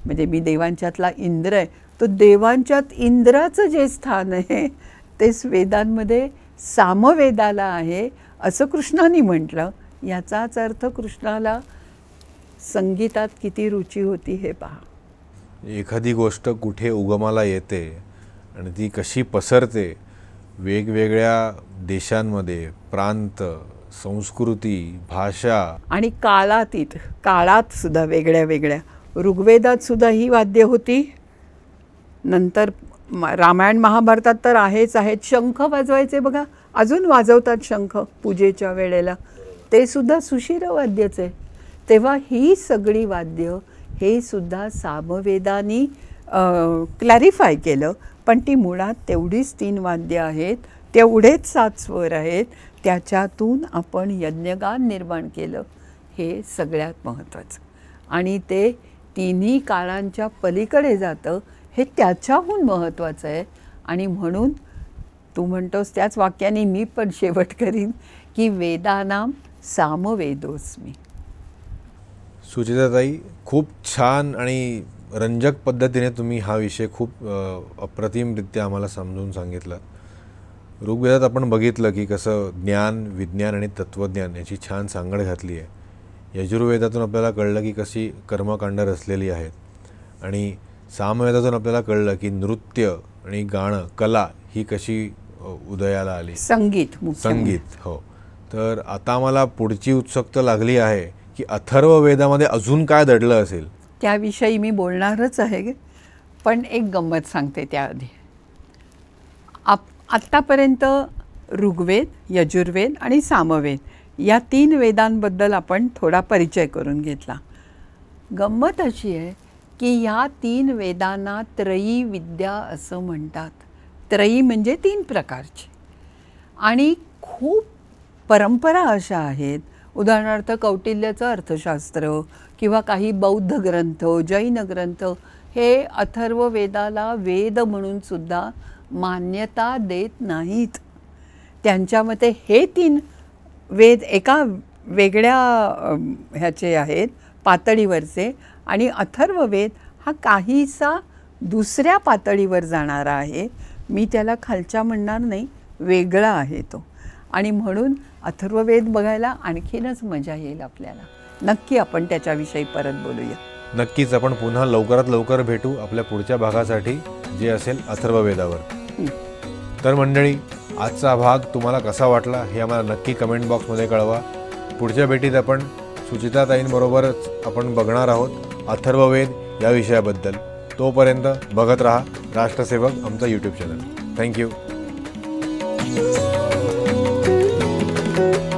म्हणजे मी देवांच्यातला इंद्र आहे तर देवांच्यात इंद्राचं जे स्थान आहे तेच वेदांमध्ये सामवेदाला आहे असं कृष्णाने म्हटलं याचाच अर्थ कृष्णाला संगीतात किती रुची होती हे पहा एखादी गोष्ट कुठे उगमाला येते आणि ती कशी पसरते वेगवेगळ्या देशांमध्ये प्रांत संस्कृती भाषा आणि काळातीत काळात सुद्धा वेगळ्या वेगळ्या ऋग्वेदात सुद्धा ही वाद्य होती नंतर रामायण महाभारतात तर आहेच आहेत शंख वाजवायचे बघा अजून वाजवतात शंख पूजेच्या वेळेला ते सुद्धा सुशिर वाद्यच आहे तेव्हा ही सगळी वाद्य हे सुद्धा सामवेदानी क्लॅरिफाय केलं पण ती मुळात तेवढीच तीन वाद्य आहेत तेवढेच सात स्वर आहेत त्याच्यातून आपण यज्ञगान निर्माण केलं हे सगळ्यात महत्त्वाचं आणि ते तिन्ही काळांच्या पलीकडे जातं हे त्याच्याहून महत्त्वाचं आहे आणि म्हणून तू म्हणतोस त्याच वाक्याने मी पण शेवट करीन की वेदानाम सामवेदोस्मी सुचिताताई खूप छान आणि रंजक पद्धतीने तुम्ही हा विषय खूप अप्रतिमरित्या आम्हाला समजून सांगितला ऋग्वेदात आपण बघितलं की कसं ज्ञान विज्ञान आणि तत्त्वज्ञान याची छान सांगड घातली आहे यजुर्वेदातून आपल्याला कळलं की कशी कर्मकांड रचलेली आहेत आणि सामवेदातून आपल्याला कळलं की नृत्य आणि गाणं कला ही कशी उदयाला आली संगीत संगीत म्हणजे. हो तर आता मला पुढची उत्सुकता लागली आहे की अथर्व वेदामध्ये अजून काय दडलं असेल त्याविषयी मी बोलणारच आहे पण एक गंमत सांगते त्याआधी आप आत्तापर्यंत ऋग्वेद यजुर्वेद आणि सामवेद या तीन वेदांबद्दल आपण थोडा परिचय करून घेतला गंमत अशी आहे की या तीन वेदांना त्रयी विद्या असं म्हणतात त्रयी म्हणजे तीन प्रकारची आणि खूप परंपरा अशा आहेत उदाहरणार्थ कौटिल्याचं अर्थशास्त्र किंवा काही बौद्ध ग्रंथ जैन ग्रंथ हे अथर्व वेदाला वेद म्हणून सुद्धा मान्यता देत नाहीत त्यांच्यामध्ये हे तीन वेद एका वेगळ्या ह्याचे आहेत पातळीवरचे आणि अथर्ववेद हा काहीसा दुसऱ्या पातळीवर जाणारा आहे मी त्याला खालच्या म्हणणार नाही वेगळा आहे तो आणि म्हणून अथर्ववेद बघायला आणखीनच मजा येईल आपल्याला नक्की आपण त्याच्याविषयी परत बोलूया नक्कीच आपण पुन्हा लवकरात लवकर भेटू आपल्या पुढच्या भागासाठी जे असेल अथर्ववेदावर तर मंडळी आजचा भाग तुम्हाला कसा वाटला हे आम्हाला नक्की कमेंट बॉक्समध्ये कळवा पुढच्या भेटीत आपण सुचिताताईंबरोबरच आपण बघणार आहोत अथर्ववेद या विषयाबद्दल तोपर्यंत बघत रहा राष्ट्रसेवक आमचा यूट्यूब चॅनल थँक्यू